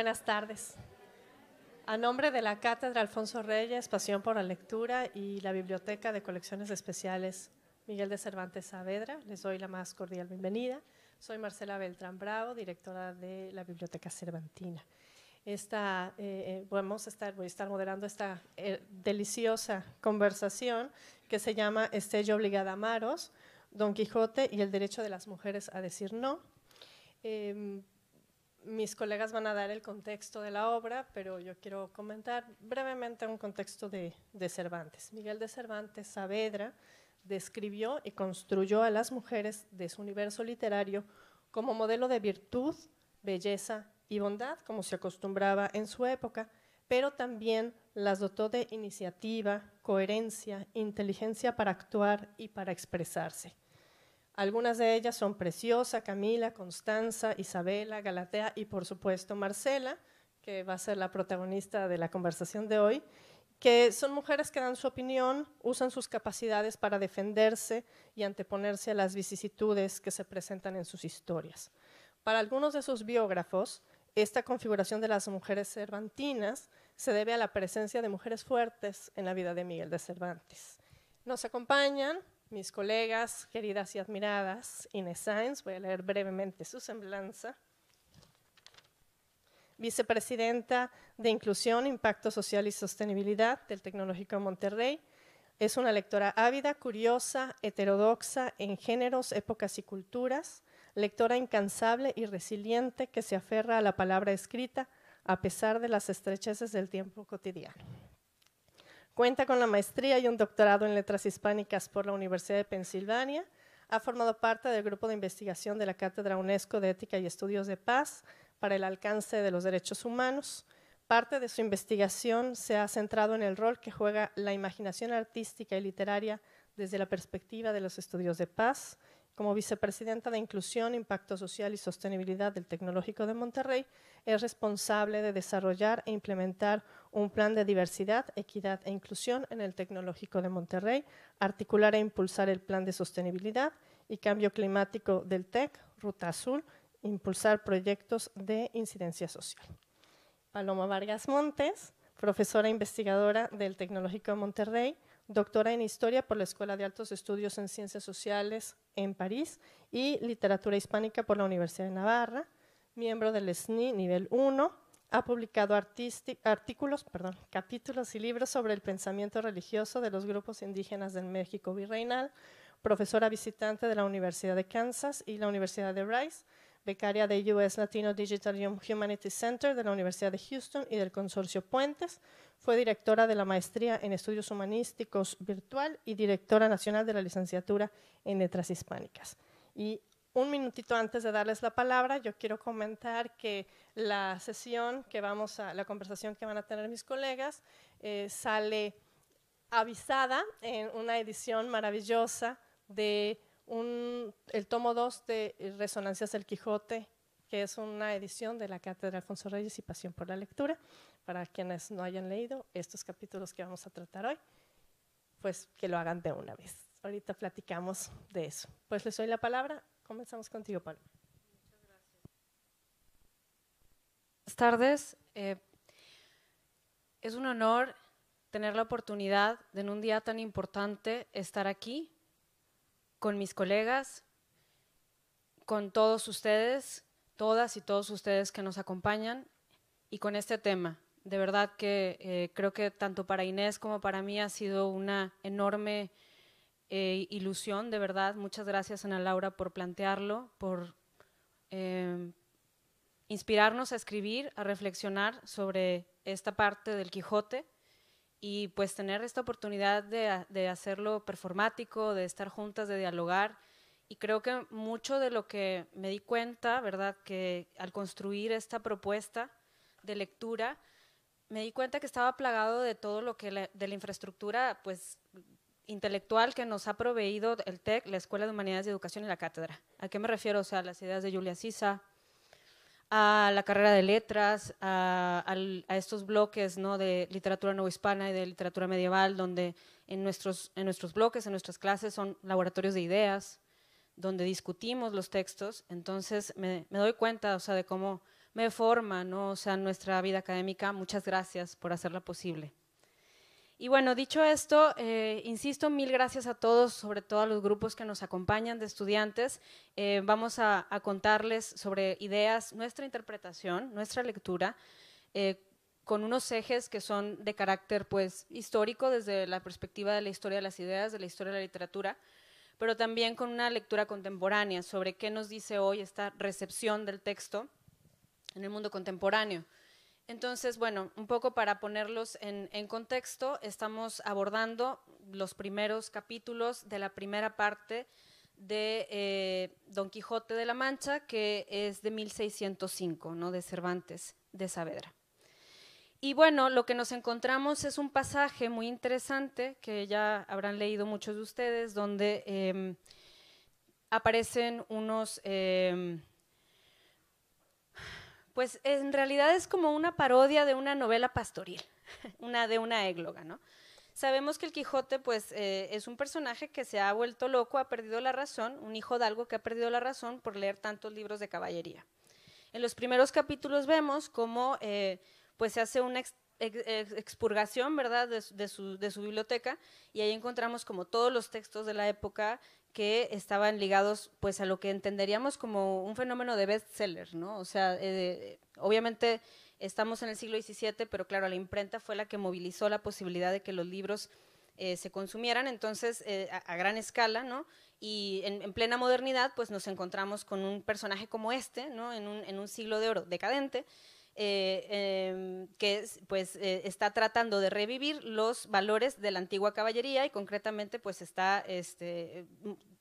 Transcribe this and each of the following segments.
Buenas tardes. A nombre de la Cátedra Alfonso Reyes, Pasión por la Lectura y la Biblioteca de Colecciones Especiales Miguel de Cervantes Saavedra, les doy la más cordial bienvenida. Soy Marcela Beltrán Bravo, directora de la Biblioteca Cervantina. Esta, eh, eh, vamos a estar, voy a estar moderando esta eh, deliciosa conversación que se llama Estello obligada a Amaros, Don Quijote y el derecho de las mujeres a decir no. Eh, mis colegas van a dar el contexto de la obra, pero yo quiero comentar brevemente un contexto de, Cervantes. Miguel de Cervantes Saavedra describió y construyó a las mujeres de su universo literario como modelo de virtud, belleza y bondad, como se acostumbraba en su época, pero también las dotó de iniciativa, coherencia, inteligencia para actuar y para expresarse. Algunas de ellas son Preciosa, Camila, Constanza, Isabela, Galatea y por supuesto Marcela, que va a ser la protagonista de la conversación de hoy, que son mujeres que dan su opinión, usan sus capacidades para defenderse y anteponerse a las vicisitudes que se presentan en sus historias. Para algunos de sus biógrafos, esta configuración de las mujeres cervantinas se debe a la presencia de mujeres fuertes en la vida de Miguel de Cervantes. Nos acompañan mis colegas, queridas y admiradas, Inés Sainz, voy a leer brevemente su semblanza, vicepresidenta de Inclusión, Impacto Social y Sostenibilidad del Tecnológico Monterrey. Es una lectora ávida, curiosa, heterodoxa en géneros, épocas y culturas, lectora incansable y resiliente que se aferra a la palabra escrita a pesar de las estrecheces del tiempo cotidiano. Cuenta con la maestría y un doctorado en letras hispánicas por la Universidad de Pensilvania. Ha formado parte del grupo de investigación de la Cátedra UNESCO de Ética y Estudios de Paz para el alcance de los derechos humanos. Parte de su investigación se ha centrado en el rol que juega la imaginación artística y literaria desde la perspectiva de los estudios de paz como vicepresidenta de Inclusión, Impacto Social y Sostenibilidad del Tecnológico de Monterrey, es responsable de desarrollar e implementar un plan de diversidad, equidad e inclusión en el Tecnológico de Monterrey, articular e impulsar el plan de sostenibilidad y cambio climático del TEC, Ruta Azul, impulsar proyectos de incidencia social. Paloma Vargas Montes, profesora e investigadora del Tecnológico de Monterrey, doctora en Historia por la Escuela de Altos Estudios en Ciencias Sociales, en París y Literatura Hispánica por la Universidad de Navarra, miembro del SNI nivel 1. Ha publicado artículos, perdón, capítulos y libros sobre el pensamiento religioso de los grupos indígenas del México virreinal, profesora visitante de la Universidad de Kansas y la Universidad de Rice becaria de US Latino Digital Humanities Center de la Universidad de Houston y del Consorcio Puentes. Fue directora de la Maestría en Estudios Humanísticos Virtual y directora nacional de la Licenciatura en Letras Hispánicas. Y un minutito antes de darles la palabra, yo quiero comentar que la sesión que vamos a, la conversación que van a tener mis colegas, eh, sale avisada en una edición maravillosa de el tomo 2 de eh, Resonancias del Quijote, que es una edición de la Cátedra Alfonso Reyes y Pasión por la Lectura, para quienes no hayan leído estos capítulos que vamos a tratar hoy, pues que lo hagan de una vez. Ahorita platicamos de eso. Pues les doy la palabra. Comenzamos contigo, Paloma. Muchas gracias. Buenas tardes. Eh, es un honor tener la oportunidad de en un día tan importante estar aquí con mis colegas, con todos ustedes, todas y todos ustedes que nos acompañan y con este tema. De verdad que eh, creo que tanto para Inés como para mí ha sido una enorme eh, ilusión, de verdad. Muchas gracias, Ana Laura, por plantearlo, por em, inspirarnos a escribir, a reflexionar sobre esta parte del Quijote y pues tener esta oportunidad de, hacerlo performático, de estar juntas, de dialogar. Y creo que mucho de lo que me di cuenta, ¿verdad? Que al construir esta propuesta de lectura, me di cuenta que estaba plagado de todo lo que, de la infraestructura, pues intelectual que nos ha proveído el TEC, la Escuela de Humanidades y Educación y la Cátedra. ¿A qué me refiero? O sea, las ideas de Julia Sisa, a la carrera de letras, a, estos bloques de literatura hispana y de literatura medieval, donde en nuestros, en nuestros bloques, en nuestras clases, son laboratorios de ideas, donde discutimos los textos. Entonces me, doy cuenta o sea, de cómo me forma o sea, nuestra vida académica. Muchas gracias por hacerla posible. Y bueno, dicho esto, eh, insisto, mil gracias a todos, sobre todo a los grupos que nos acompañan de estudiantes. Eh, vamos a, contarles sobre ideas, nuestra interpretación, nuestra lectura, eh, con unos ejes que son de carácter pues, histórico, desde la perspectiva de la historia de las ideas, de la historia de la literatura, pero también con una lectura contemporánea sobre qué nos dice hoy esta recepción del texto en el mundo contemporáneo. Entonces, bueno, un poco para ponerlos en, contexto, estamos abordando los primeros capítulos de la primera parte de eh, Don Quijote de la Mancha, que es de 1605, ¿no? de Cervantes de Saavedra. Y bueno, lo que nos encontramos es un pasaje muy interesante que ya habrán leído muchos de ustedes, donde em, aparecen unos... Em, pues en realidad es como una parodia de una novela pastoril, una de una égloga, ¿no? Sabemos que el Quijote, pues, eh, es un personaje que se ha vuelto loco, ha perdido la razón, un hijo de algo que ha perdido la razón por leer tantos libros de caballería. En los primeros capítulos vemos cómo, eh, pues, se hace una expurgación, ¿verdad?, de, su, biblioteca, y ahí encontramos como todos los textos de la época que estaban ligados pues a lo que entenderíamos como un fenómeno de bestseller, ¿no? O sea, eh, obviamente estamos en el siglo XVII, pero claro, la imprenta fue la que movilizó la posibilidad de que los libros eh, se consumieran, entonces eh, a, gran escala, ¿no? Y en, en, plena modernidad pues nos encontramos con un personaje como este, ¿no? En un, en un siglo de oro decadente, eh, em, que pues eh, está tratando de revivir los valores de la antigua caballería y concretamente pues está este,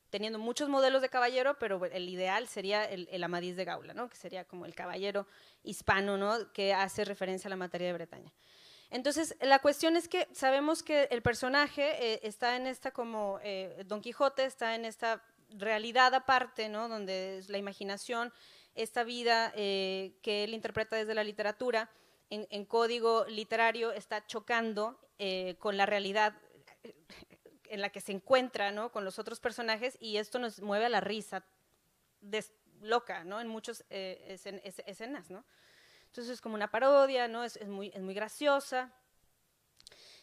teniendo muchos modelos de caballero, pero el ideal sería el, el, amadís de Gaula, ¿no? que sería como el caballero hispano ¿no? que hace referencia a la materia de Bretaña. Entonces, la cuestión es que sabemos que el personaje eh, está en esta como Don Quijote, está en esta realidad aparte, ¿no? donde es la imaginación esta vida eh, que él interpreta desde la literatura en, código literario está chocando eh, con la realidad eh, en la que se encuentra con los otros personajes y esto nos mueve a la risa loca ¿no? en muchas escenas. Entonces es como una parodia, ¿no? es muy graciosa.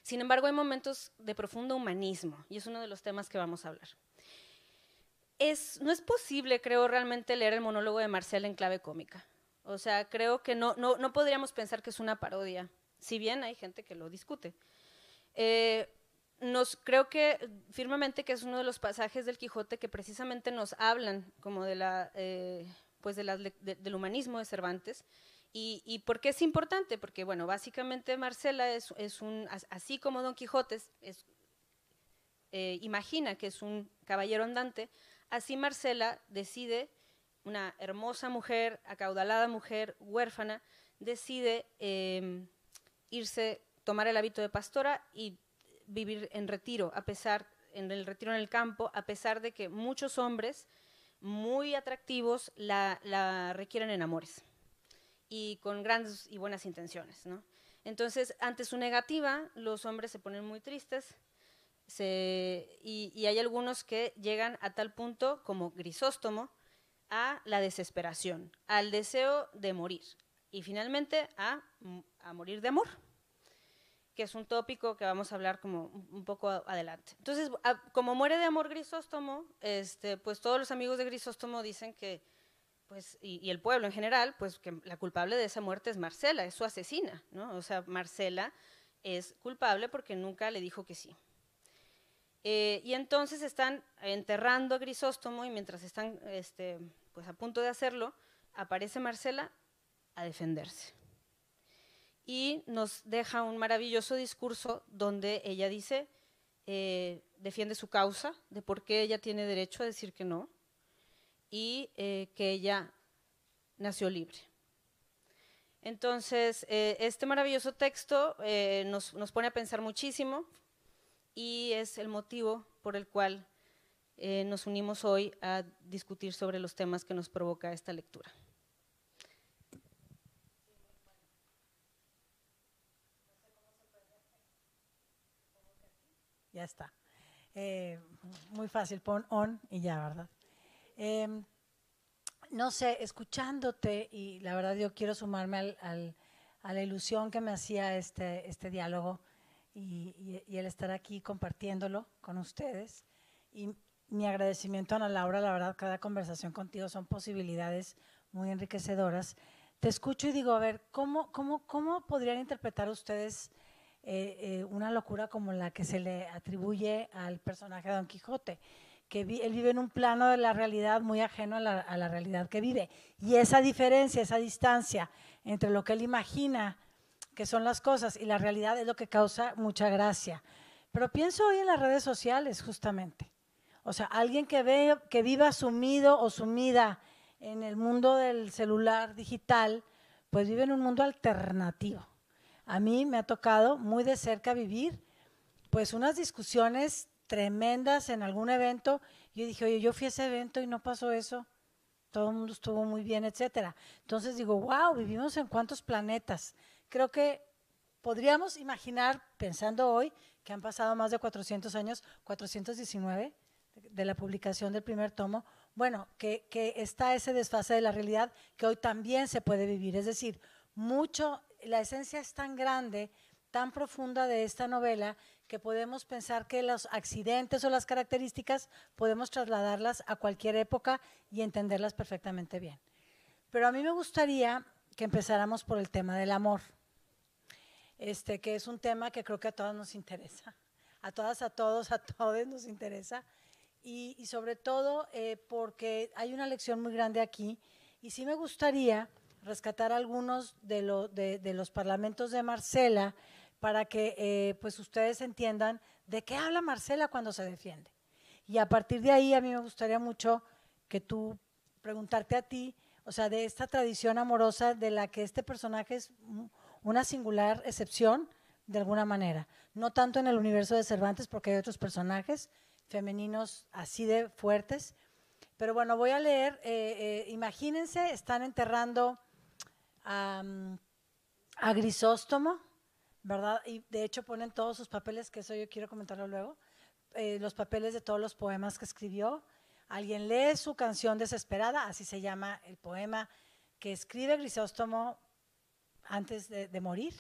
Sin embargo, hay momentos de profundo humanismo y es uno de los temas que vamos a hablar no es posible, creo, realmente leer el monólogo de Marcela en clave cómica. O sea, creo que no, no, podríamos pensar que es una parodia, si bien hay gente que lo discute. Eh, nos, creo que firmemente que es uno de los pasajes del Quijote que precisamente nos hablan como de la, eh, pues del humanismo de Cervantes. Y, y, por qué es importante? Porque, bueno, básicamente Marcela es, un, así como Don Quijote eh, imagina que es un caballero andante, Así Marcela decide, una hermosa mujer, acaudalada mujer, huérfana, decide em, irse, tomar el hábito de pastora y vivir en retiro, a pesar, en el retiro en el campo, a pesar de que muchos hombres muy atractivos la, requieren en amores y con grandes y buenas intenciones, Entonces, ante su negativa, los hombres se ponen muy tristes, y, hay algunos que llegan a tal punto, como Grisóstomo, a la desesperación, al deseo de morir y finalmente a, morir de amor, que es un tópico que vamos a hablar como un poco adelante. Entonces, como muere de amor Grisóstomo, este, pues todos los amigos de Grisóstomo dicen que, pues, y, y, el pueblo en general, pues que la culpable de esa muerte es Marcela, es su asesina, ¿no? O sea, Marcela es culpable porque nunca le dijo que sí. Eh, y entonces están enterrando a Grisóstomo y mientras están este, pues a punto de hacerlo, aparece Marcela a defenderse. Y nos deja un maravilloso discurso donde ella dice, eh, defiende su causa, de por qué ella tiene derecho a decir que no, y eh, que ella nació libre. Entonces, este maravilloso texto nos, nos pone a pensar muchísimo, y es el motivo por el cual eh, nos unimos hoy a discutir sobre los temas que nos provoca esta lectura. Ya está. Eh, muy fácil, pon on y ya, ¿verdad? Em, no sé, escuchándote, y la verdad yo quiero sumarme a la ilusión que me hacía este, este diálogo, y, el estar aquí compartiéndolo con ustedes. Y mi agradecimiento a Ana Laura, la verdad, cada conversación contigo son posibilidades muy enriquecedoras. Te escucho y digo, a ver, ¿cómo, podrían interpretar ustedes eh, eh, una locura como la que se le atribuye al personaje de Don Quijote? que él vive en un plano de la realidad muy ajeno a la, realidad que vive. Y esa diferencia, esa distancia entre lo que él imagina que son las cosas y la realidad es lo que causa mucha gracia. Pero pienso hoy en las redes sociales justamente. O sea, alguien que, ve, que viva sumido o sumida en el mundo del celular digital, pues vive en un mundo alternativo. A mí me ha tocado muy de cerca vivir pues unas discusiones tremendas en algún evento. Yo dije, oye, yo fui a ese evento y no pasó eso. Todo el mundo estuvo muy bien, etcétera. Entonces digo, wow, vivimos en cuántos planetas. Creo que podríamos imaginar, pensando hoy, que han pasado más de 400 años, 419 de la publicación del primer tomo, bueno, que, que está ese desfase de la realidad que hoy también se puede vivir. Es decir, mucho, la esencia es tan grande, tan profunda de esta novela, que podemos pensar que los accidentes o las características podemos trasladarlas a cualquier época y entenderlas perfectamente bien. Pero a mí me gustaría que empezáramos por el tema del amor, este, que es un tema que creo que a todas nos interesa, a todas, a todos, a todos nos interesa, y, sobre todo eh, porque hay una lección muy grande aquí, y sí me gustaría rescatar algunos de, lo, de, los parlamentos de Marcela para que eh, pues ustedes entiendan de qué habla Marcela cuando se defiende. Y a partir de ahí a mí me gustaría mucho que tú preguntarte a ti, o sea, de esta tradición amorosa de la que este personaje es una singular excepción de alguna manera. No tanto en el universo de Cervantes, porque hay otros personajes femeninos así de fuertes. Pero bueno, voy a leer, eh, eh, imagínense, están enterrando mm, a, Grisóstomo, ¿verdad? Y de hecho ponen todos sus papeles, que eso yo quiero comentarlo luego, eh, los papeles de todos los poemas que escribió Alguien lee su canción desesperada, así se llama el poema que escribe Grisóstomo antes de, morir.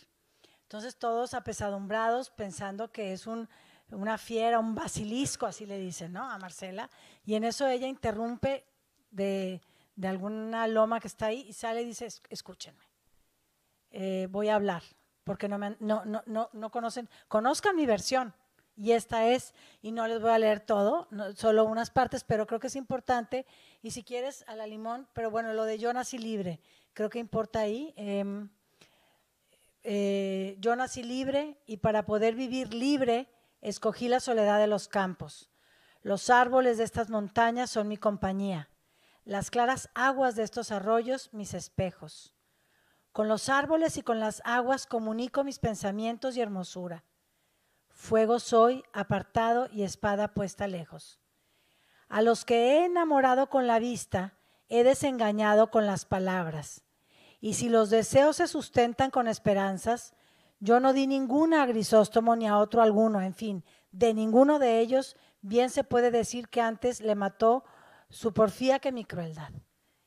Entonces todos apesadumbrados pensando que es una fiera, un basilisco, así le dicen, ¿no? A Marcela. Y en eso ella interrumpe de, alguna loma que está ahí y sale y dice, escúchenme, eh, voy a hablar, porque no, me no, no conocen, conozcan mi versión, y esta es, y no les voy a leer todo, solo unas partes, pero creo que es importante, y si quieres, a la limón, pero bueno, lo de yo nací libre, creo que importa ahí. Em, eh, yo nací libre y para poder vivir libre, escogí la soledad de los campos. Los árboles de estas montañas son mi compañía, las claras aguas de estos arroyos mis espejos. Con los árboles y con las aguas comunico mis pensamientos y hermosura fuego soy, apartado y espada puesta lejos. A los que he enamorado con la vista, he desengañado con las palabras. Y si los deseos se sustentan con esperanzas, yo no di ninguna a Grisóstomo ni a otro alguno, en fin, de ninguno de ellos bien se puede decir que antes le mató su porfía que mi crueldad.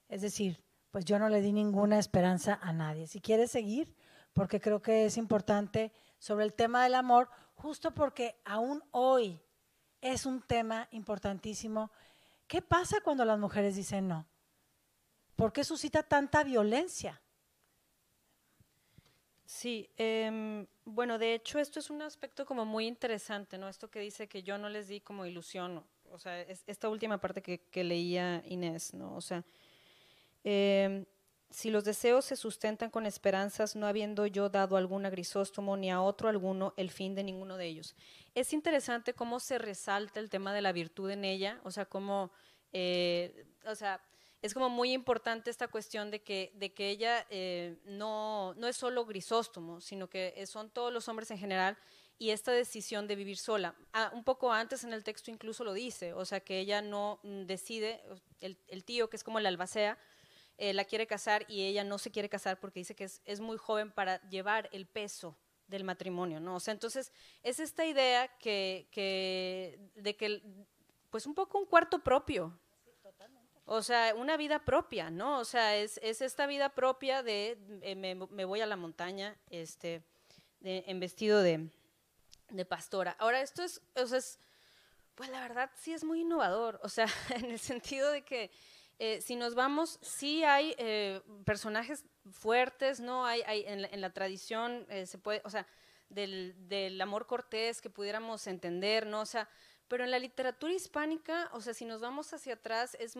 Es decir, pues yo no le di ninguna esperanza a nadie. Si quieres seguir, porque creo que es importante sobre el tema del amor, justo porque aún hoy es un tema importantísimo. ¿Qué pasa cuando las mujeres dicen no? ¿Por qué suscita tanta violencia? Sí, em, bueno, de hecho esto es un aspecto como muy interesante, ¿no? Esto que dice que yo no les di como ilusión, o sea, esta última parte que, leía Inés, ¿no? O sea, em, si los deseos se sustentan con esperanzas, no habiendo yo dado alguna Grisóstomo ni a otro alguno el fin de ninguno de ellos. Es interesante cómo se resalta el tema de la virtud en ella, o sea, cómo, eh, es como muy importante esta cuestión de que, ella eh, no, es solo Grisóstomo, sino que eh, son todos los hombres en general y esta decisión de vivir sola. Ah, un poco antes en el texto incluso lo dice, o sea, que ella no mm, decide, el, tío, que es como el albacea, eh, la quiere casar y ella no se quiere casar porque dice que es, muy joven para llevar el peso del matrimonio, ¿no? O sea, entonces es esta idea que, de que, pues un poco un cuarto propio. o sea, una vida propia, ¿no? O sea, es, es esta vida propia de eh, me, voy a la montaña este, en vestido de, pastora. Ahora, esto es, es, pues la verdad sí es muy innovador, o sea, en el sentido de que eh, si nos vamos, sí hay eh, personajes fuertes, ¿no? Hay, en, la, tradición, eh, se puede, o sea, del, amor cortés que pudiéramos entender, ¿no? O sea, pero en la literatura hispánica, o sea, si nos vamos hacia atrás, es,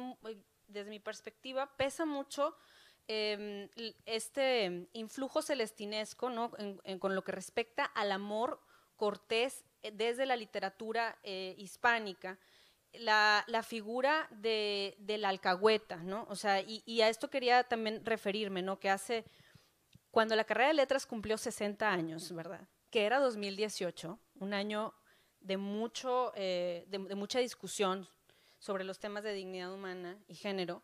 desde mi perspectiva, pesa mucho em, este influjo celestinesco, ¿no? con lo que respecta al amor cortés desde la literatura hispánica la, figura de, la alcahueta, ¿no? O sea, y, a esto quería también referirme, ¿no? Que hace, cuando la carrera de letras cumplió 60 años, ¿verdad? Que era 2018, un año de, mucho, eh, de mucha discusión sobre los temas de dignidad humana y género,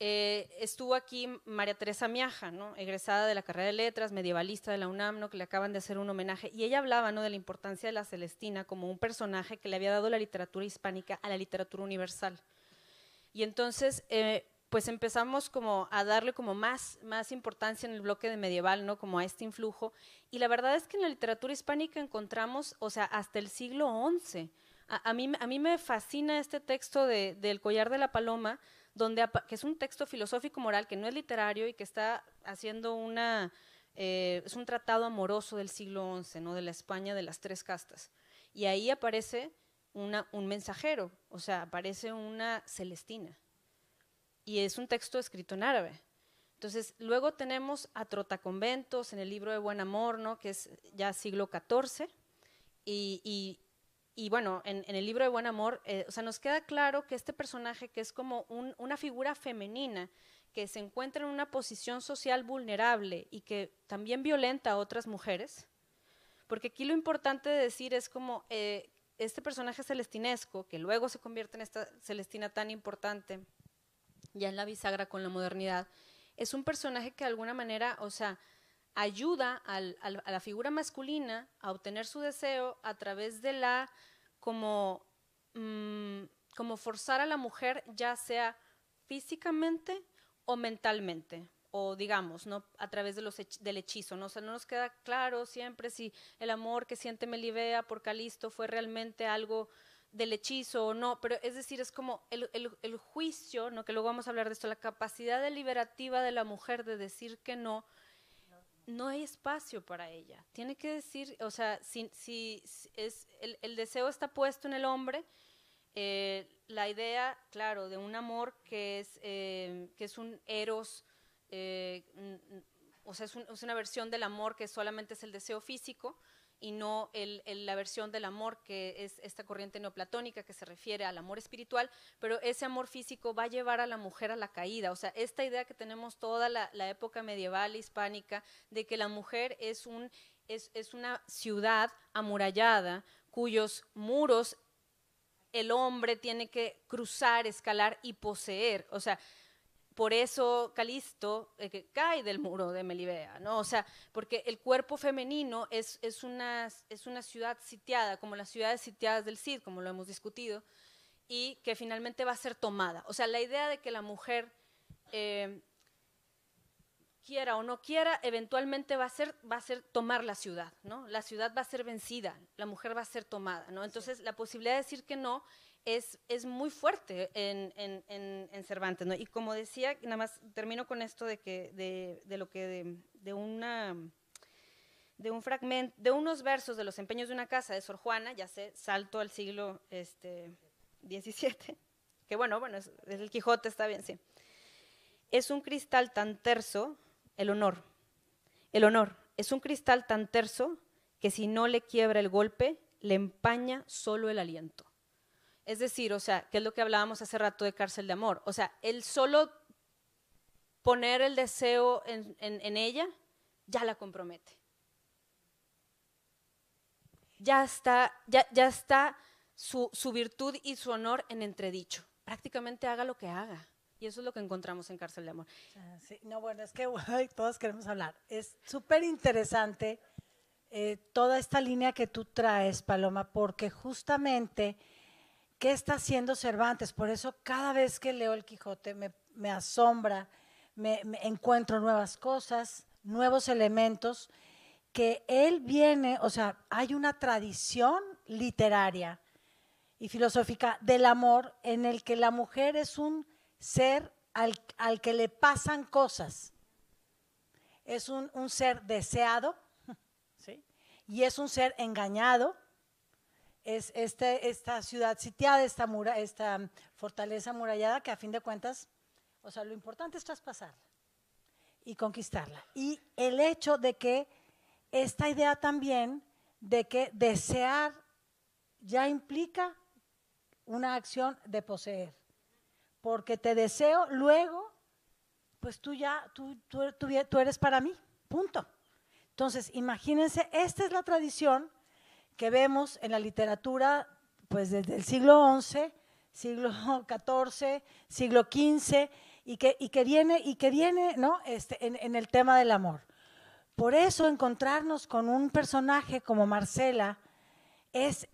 eh, estuvo aquí María Teresa Miaja, egresada de la carrera de letras, medievalista de la UNAM, que le acaban de hacer un homenaje, y ella hablaba ¿no? de la importancia de la Celestina como un personaje que le había dado la literatura hispánica a la literatura universal. Y entonces, eh, pues empezamos como a darle como más, importancia en el bloque de medieval, ¿no? como a este influjo, y la verdad es que en la literatura hispánica encontramos, o sea, hasta el siglo XI. A, mí, me fascina este texto del Collar de la Paloma, donde que es un texto filosófico moral que no es literario y que está haciendo una eh, es un tratado amoroso del siglo XI, ¿no? De la España de las tres castas. Y ahí aparece una, un mensajero, o sea, aparece una Celestina. Y es un texto escrito en árabe. Entonces, luego tenemos a Trotaconventos en el libro de Buen Amor, ¿no? que es ya siglo XIV, y, y bueno, en, el libro de Buen Amor, eh, o sea, nos queda claro que este personaje, que es como una figura femenina, que se encuentra en una posición social vulnerable y que también violenta a otras mujeres, porque aquí lo importante de decir es como eh, este personaje celestinesco, que luego se convierte en esta Celestina tan importante, ya en la bisagra con la modernidad, es un personaje que de alguna manera, o sea, ayuda a la figura masculina a obtener su deseo a través de la como, mm, como forzar a la mujer ya sea físicamente o mentalmente o digamos, ¿no? A través de los del hechizo, ¿no? O sea, no nos queda claro siempre si el amor que siente Melibea por Calisto fue realmente algo del hechizo o no, pero es decir, es como el, el, juicio, ¿no? Que luego vamos a hablar de esto, la capacidad deliberativa de la mujer de decir que no, no hay espacio para ella. Tiene que decir, o sea, si, es, el, el, deseo está puesto en el hombre, eh, la idea, claro, de un amor que es, eh, que es un eros, eh, o sea, es, una versión del amor que solamente es el deseo físico, y no la versión del amor que es esta corriente neoplatónica que se refiere al amor espiritual, pero ese amor físico va a llevar a la mujer a la caída. O sea, esta idea que tenemos toda la, época medieval hispánica de que la mujer es, un, es, es una ciudad amurallada cuyos muros el hombre tiene que cruzar, escalar y poseer. O sea, por eso Calisto eh, cae del muro de Melibea, ¿no? O sea, porque el cuerpo femenino es, una, ciudad sitiada, como las ciudades sitiadas del Cid, como lo hemos discutido, y que finalmente va a ser tomada. O sea, la idea de que la mujer eh, quiera o no quiera, eventualmente va a ser, va a ser tomar la ciudad, ¿no? La ciudad va a ser vencida, la mujer va a ser tomada, ¿no? Entonces, la posibilidad de decir que no es, es muy fuerte en, en, Cervantes, ¿no? Y como decía, nada más termino con esto de que, de, de lo que, de, una, de un fragmento, de unos versos de Los empeños de una casa de Sor Juana, ya sé, salto al siglo, este, 17, que bueno, bueno, es el Quijote, está bien, sí. Es un cristal tan terso el honor. El honor es un cristal tan terso que si no le quiebra el golpe, le empaña solo el aliento. Es decir, o sea, que es lo que hablábamos hace rato de cárcel de amor. O sea, el solo poner el deseo en, ella ya la compromete. Ya está, ya, está su virtud y su honor en entredicho. Prácticamente haga lo que haga. Y eso es lo que encontramos en Cárcel de Amor. Ah, no, bueno, es que todos queremos hablar. Es súper interesante eh, toda esta línea que tú traes, Paloma, porque justamente, ¿qué está haciendo Cervantes? Por eso cada vez que leo el Quijote me, asombra, me encuentro nuevas cosas, nuevos elementos, que él viene, o sea, hay una tradición literaria y filosófica del amor en el que la mujer es un ser al, que le pasan cosas. Es un, ser deseado y es un ser engañado. Es este, esta ciudad sitiada, esta, esta fortaleza amurallada que a fin de cuentas, o sea, lo importante es traspasarla y conquistarla. Y el hecho de que esta idea también de que desear ya implica una acción de poseer porque te deseo, luego, pues tú ya, tú, tú, eres para mí, punto. Entonces, imagínense, esta es la tradición que vemos en la literatura, pues desde el siglo XI, siglo XIV, siglo XV, y que, y que viene, y que viene ¿no? Este, en, en el tema del amor. Por eso encontrarnos con un personaje como Marcela es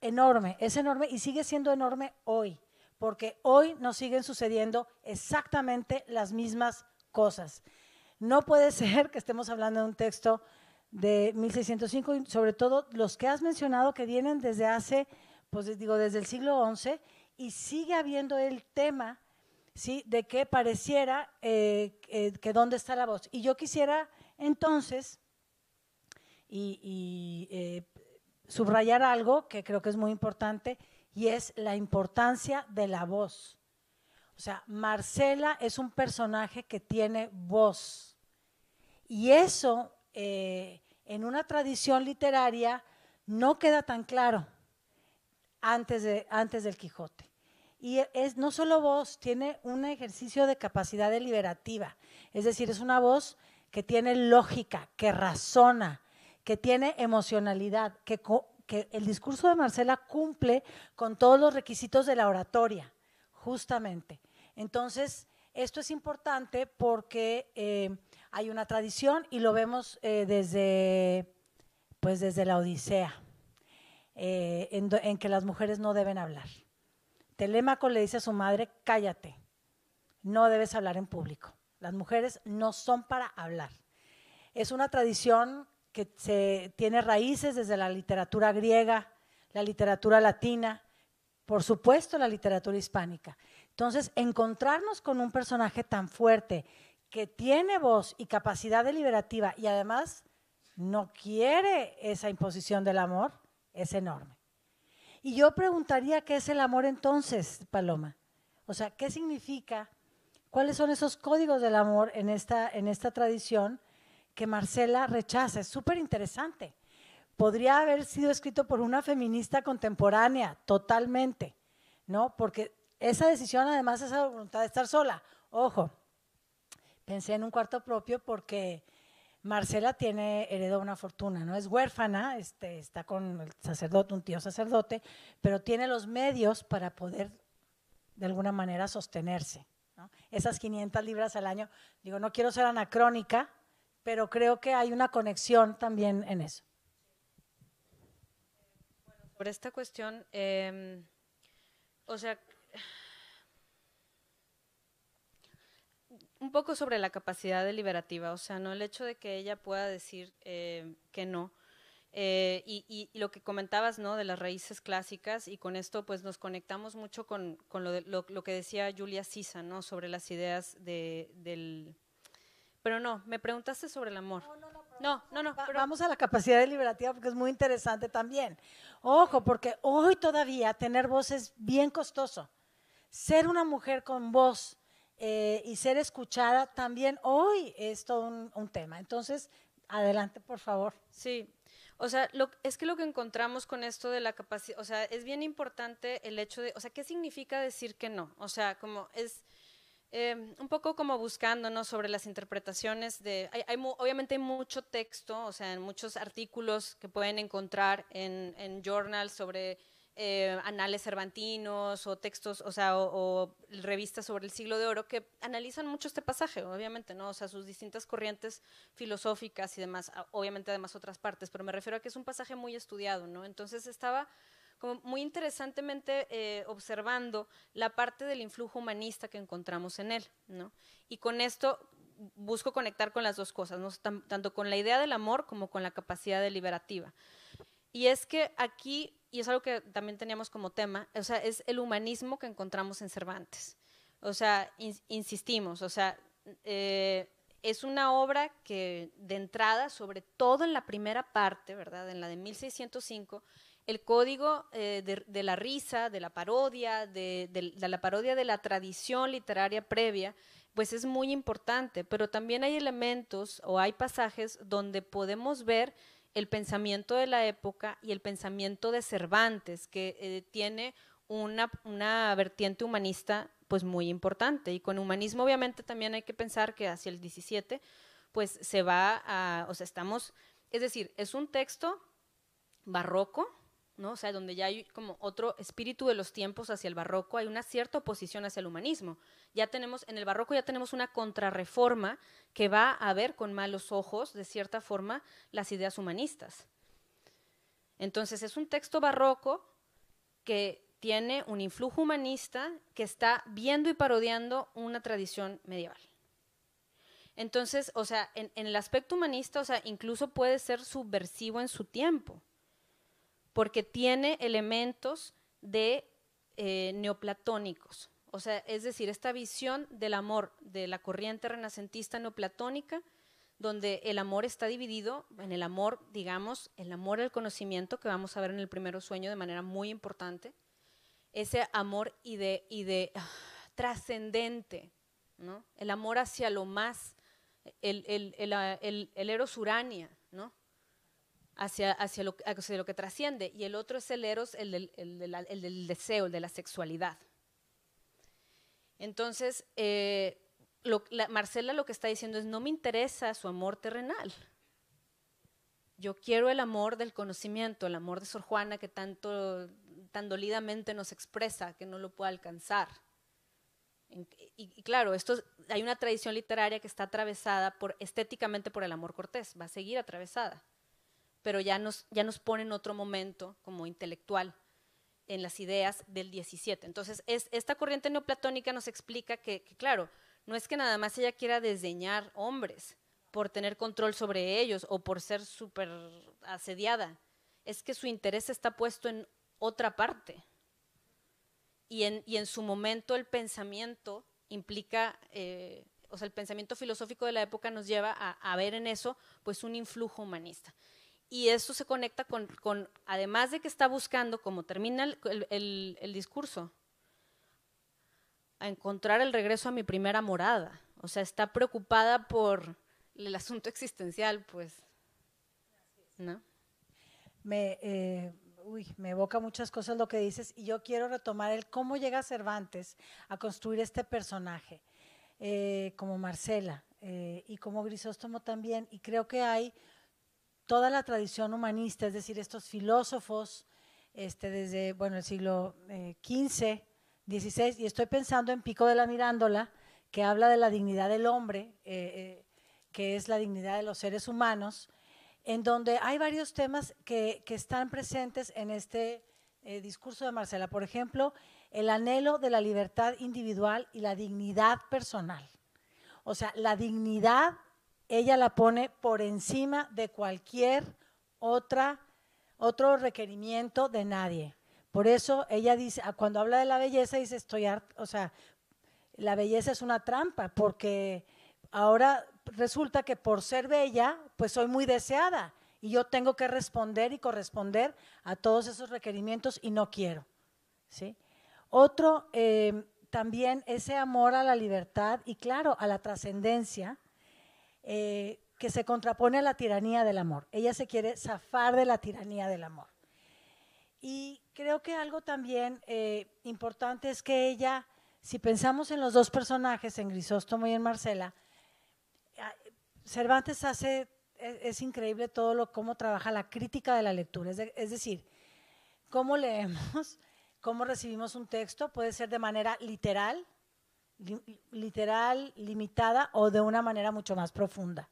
enorme, es enorme y sigue siendo enorme hoy porque hoy nos siguen sucediendo exactamente las mismas cosas. No puede ser que estemos hablando de un texto de 1605 sobre todo los que has mencionado que vienen desde hace, pues digo, desde el siglo XI y sigue habiendo el tema, De que pareciera eh, eh, que dónde está la voz. Y yo quisiera entonces, eh, subrayar algo que creo que es muy importante, y es la importancia de la voz. O sea, Marcela es un personaje que tiene voz. Y eso eh, en una tradición literaria no queda tan claro antes, de, antes del Quijote. Y es no solo voz, tiene un ejercicio de capacidad deliberativa. Es decir, es una voz que tiene lógica, que razona, que tiene emocionalidad, que que el discurso de Marcela cumple con todos los requisitos de la oratoria, justamente. Entonces, esto es importante porque eh, hay una tradición y lo vemos eh, desde, pues desde la Odisea, eh, en, en que las mujeres no deben hablar. Telémaco le dice a su madre, cállate, no debes hablar en público. Las mujeres no son para hablar. Es una tradición que se, tiene raíces desde la literatura griega, la literatura latina, por supuesto la literatura hispánica. Entonces, encontrarnos con un personaje tan fuerte que tiene voz y capacidad deliberativa y además no quiere esa imposición del amor, es enorme. Y yo preguntaría, ¿qué es el amor entonces, Paloma? O sea, ¿qué significa? ¿Cuáles son esos códigos del amor en esta, en esta tradición? que Marcela rechaza. Es súper interesante. Podría haber sido escrito por una feminista contemporánea, totalmente, ¿no? Porque esa decisión, además, esa voluntad de estar sola. Ojo, pensé en un cuarto propio porque Marcela tiene, heredó una fortuna, ¿no? Es huérfana, este, está con el sacerdote, un tío sacerdote, pero tiene los medios para poder, de alguna manera, sostenerse. ¿no? Esas 500 libras al año, digo, no quiero ser anacrónica, pero creo que hay una conexión también en eso. Por esta cuestión, em, o sea, un poco sobre la capacidad deliberativa, o sea, no el hecho de que ella pueda decir eh, que no. Eh, y, lo que comentabas, ¿no? De las raíces clásicas, y con esto pues nos conectamos mucho con, lo, lo, que decía Julia Sisa, ¿no? Sobre las ideas de, del, pero no, me preguntaste sobre el amor. No, no, no. Pero... Vamos a la capacidad deliberativa porque es muy interesante también. Ojo, porque hoy todavía tener voz es bien costoso. Ser una mujer con voz eh, y ser escuchada también hoy es todo un, tema. Entonces, adelante, por favor. Sí. O sea, es que lo que encontramos con esto de la capacidad, o sea, es bien importante el hecho de, o sea, ¿qué significa decir que no? O sea, como es, Em, un poco como buscándonos sobre las interpretaciones de, hay, obviamente hay mucho texto, o sea, en muchos artículos que pueden encontrar en, journals sobre eh, anales cervantinos o textos, o sea, o, o, revistas sobre el siglo de oro que analizan mucho este pasaje, obviamente, ¿no? O sea, sus distintas corrientes filosóficas y demás, obviamente además otras partes, pero me refiero a que es un pasaje muy estudiado, ¿no? Entonces estaba como muy interesantemente eh, observando la parte del influjo humanista que encontramos en él, ¿no? Y con esto busco conectar con las dos cosas, tanto con la idea del amor como con la capacidad deliberativa. Y es que aquí, y es algo que también teníamos como tema, o sea, es el humanismo que encontramos en Cervantes. O sea, insistimos, o sea, eh, es una obra que de entrada, sobre todo en la primera parte, ¿verdad? En la de 1605, el código eh, de, la risa, de la parodia, de, la parodia de la tradición literaria previa, pues es muy importante, pero también hay elementos o hay pasajes donde podemos ver el pensamiento de la época y el pensamiento de Cervantes, que eh, tiene una, vertiente humanista pues muy importante. Y con humanismo obviamente también hay que pensar que hacia el 17 pues se va a, o sea, estamos, es decir, es un texto barroco, o sea, donde ya hay como otro espíritu de los tiempos hacia el barroco, hay una cierta oposición hacia el humanismo. Ya tenemos, en el barroco ya tenemos una contrarreforma que va a ver con malos ojos, de cierta forma, las ideas humanistas. Entonces, es un texto barroco que tiene un influjo humanista que está viendo y parodiando una tradición medieval. Entonces, o sea, en, en el aspecto humanista, o sea, incluso puede ser subversivo en su tiempo porque tiene elementos de eh, neoplatónicos. O sea, es decir, esta visión del amor de la corriente renacentista neoplatónica, donde el amor está dividido en el amor, digamos, el amor del conocimiento, que vamos a ver en el primer sueño de manera muy importante, ese amor y de, ah, trascendente, ¿no? el amor hacia lo más, el, el, el eros urania, hacia, lo, lo que trasciende. Y el otro es el eros, el del, deseo, el de la sexualidad. Entonces, eh, Marcela lo que está diciendo es, no me interesa su amor terrenal. Yo quiero el amor del conocimiento, el amor de Sor Juana que tanto, tan dolidamente nos expresa, que no lo puede alcanzar. Y, claro, esto hay una tradición literaria que está atravesada por, estéticamente por el amor cortés, va a seguir atravesada pero ya nos, ya nos pone en otro momento como intelectual en las ideas del 17. Entonces, es, esta corriente neoplatónica nos explica que, claro, no es que nada más ella quiera desdeñar hombres por tener control sobre ellos o por ser súper asediada, es que su interés está puesto en otra parte. Y en, y en su momento el pensamiento implica, eh, o sea, el pensamiento filosófico de la época nos lleva a, a ver en eso pues un influjo humanista. Y eso se conecta con, además de que está buscando, como termina el, discurso, a encontrar el regreso a mi primera morada. O sea, está preocupada por el asunto existencial, pues. ¿No? Me, eh, uy, me evoca muchas cosas lo que dices y yo quiero retomar el cómo llega Cervantes a construir este personaje, eh, como Marcela eh, y como Grisóstomo también. Y creo que hay toda la tradición humanista, es decir, estos filósofos este, desde bueno, el siglo XV, eh, XVI, y estoy pensando en Pico de la Mirándola, que habla de la dignidad del hombre, eh, eh, que es la dignidad de los seres humanos, en donde hay varios temas que, que están presentes en este discurso de Marcela. Por ejemplo, el anhelo de la libertad individual y la dignidad personal. O sea, la dignidad ella la pone por encima de cualquier otra, otro requerimiento de nadie. Por eso ella dice, ah, cuando habla de la belleza, dice, estoy o sea, la belleza es una trampa, porque ahora resulta que por ser bella, pues soy muy deseada y yo tengo que responder y corresponder a todos esos requerimientos y no quiero. ¿sí? Otro, eh, también ese amor a la libertad y claro, a la trascendencia, eh, que se contrapone a la tiranía del amor. Ella se quiere zafar de la tiranía del amor. Y creo que algo también eh, importante es que ella, si pensamos en los dos personajes, en Grisóstomo y en Marcela, eh, Cervantes hace, e, es, increíble todo lo, cómo trabaja la crítica de la lectura, es decir, cómo leemos, cómo recibimos un texto, puede ser de manera literal, literal, limitada o de una manera mucho más profunda.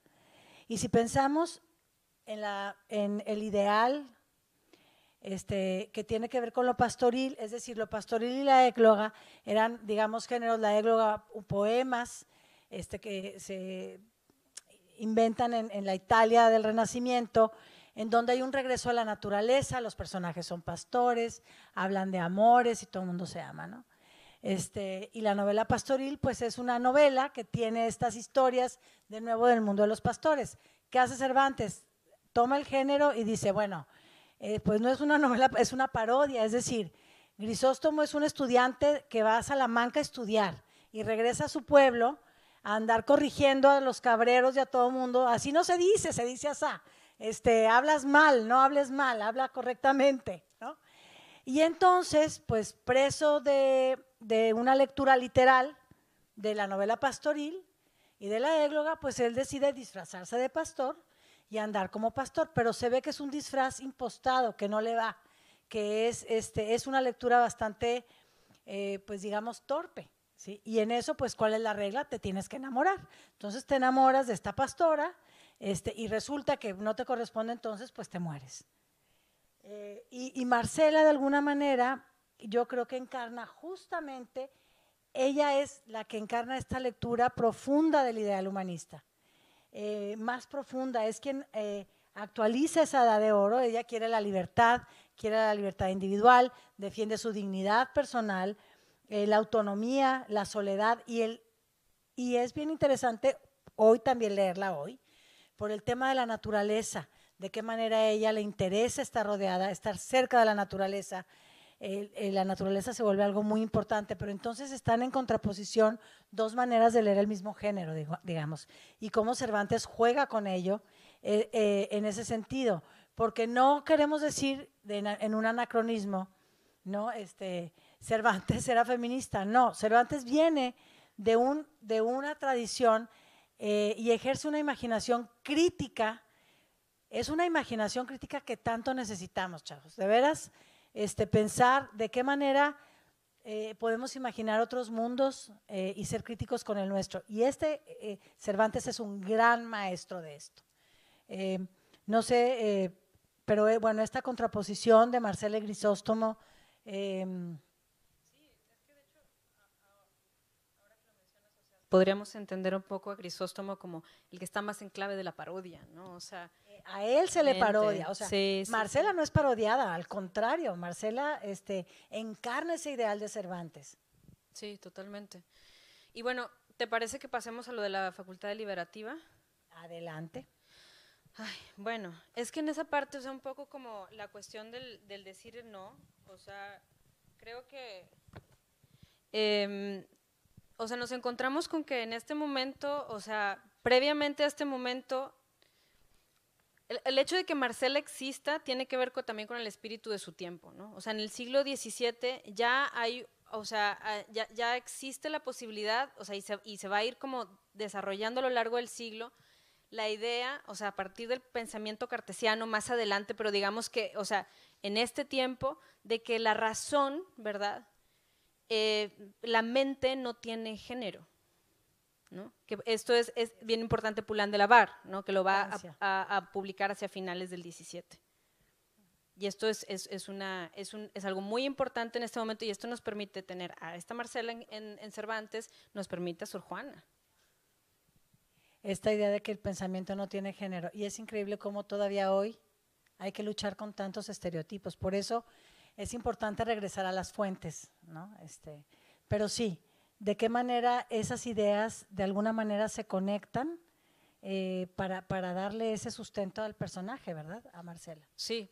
Y si pensamos en, el ideal este, que tiene que ver con lo pastoril, es decir, lo pastoril y la égloga eran, digamos, géneros, la égloga, poemas este, que se inventan en, en, la Italia del Renacimiento, en donde hay un regreso a la naturaleza, los personajes son pastores, hablan de amores y todo el mundo se ama, ¿no? Este, y la novela pastoril, pues es una novela que tiene estas historias de nuevo del mundo de los pastores. ¿Qué hace Cervantes? Toma el género y dice, bueno, eh, pues no es una novela, es una parodia, es decir, Grisóstomo es un estudiante que va a Salamanca a estudiar y regresa a su pueblo a andar corrigiendo a los cabreros y a todo mundo. Así no se dice, se dice así Este, hablas mal, no hables mal, habla correctamente, Y entonces, pues preso de de una lectura literal de la novela pastoril y de la égloga, pues él decide disfrazarse de pastor y andar como pastor, pero se ve que es un disfraz impostado, que no le va, que es, este, es una lectura bastante, eh, pues digamos, torpe. ¿sí? Y en eso, pues, ¿cuál es la regla? Te tienes que enamorar. Entonces te enamoras de esta pastora este, y resulta que no te corresponde, entonces, pues te mueres. Eh, y Marcela, de alguna manera, yo creo que encarna justamente, ella es la que encarna esta lectura profunda del ideal humanista, eh, más profunda, es quien eh, actualiza esa edad de oro, ella quiere la libertad, quiere la libertad individual, defiende su dignidad personal, eh, la autonomía, la soledad y el... Y es bien interesante hoy también leerla hoy, por el tema de la naturaleza, de qué manera a ella le interesa estar rodeada, estar cerca de la naturaleza, eh, la naturaleza se vuelve algo muy importante, pero entonces están en contraposición dos maneras de leer el mismo género, digamos, y cómo Cervantes juega con ello eh, eh, en ese sentido, porque no queremos decir en un anacronismo, ¿no? Este, Cervantes era feminista, no, Cervantes viene de, un, de una tradición y ejerce una imaginación crítica, es una imaginación crítica que tanto necesitamos, chavos, de veras este, pensar de qué manera eh, podemos imaginar otros mundos eh, y ser críticos con el nuestro. Y este eh, Cervantes es un gran maestro de esto. no sé, pero bueno, esta contraposición de Marcelo Grisóstomo podríamos entender un poco a Grisóstomo como el que está más en clave de la parodia, ¿no? O sea, eh, a él se le parodia, o sea, Marcela no es parodiada, al contrario, Marcela este, encarna ese ideal de Cervantes. Sí, totalmente. Y bueno, ¿te parece que pasemos a lo de la facultad deliberativa? Adelante. Ay, bueno, es que en esa parte, o sea, un poco como la cuestión del, del decir no, o sea, creo que em, o sea, nos encontramos con que en este momento, o sea, previamente a este momento, el, hecho de que Marcela exista tiene que ver también con el espíritu de su tiempo, ¿no? O sea, en el siglo XVII ya hay, o sea, ah, ya, existe la posibilidad, o sea, y se, y se va a ir como desarrollando a lo largo del siglo, la idea, o sea, a partir del pensamiento cartesiano más adelante, pero digamos que, o sea, en este tiempo, de que la razón, ¿verdad? Eh, la mente no tiene género. esto es, bien importante Pulán de Lavar, ¿no? que lo va a, publicar hacia finales del 17. Y esto es, una, es, algo muy importante en este momento y esto nos permite tener a esta Marcela en, Cervantes, nos permite a Sor Juana. Esta idea de que el pensamiento no tiene género. Y es increíble cómo todavía hoy hay que luchar con tantos estereotipos. Por eso es importante regresar a las fuentes, ¿no? Este, pero sí, de qué manera esas ideas de alguna manera se conectan eh, para, para, darle ese sustento al personaje, ¿verdad? A Marcela. Sí.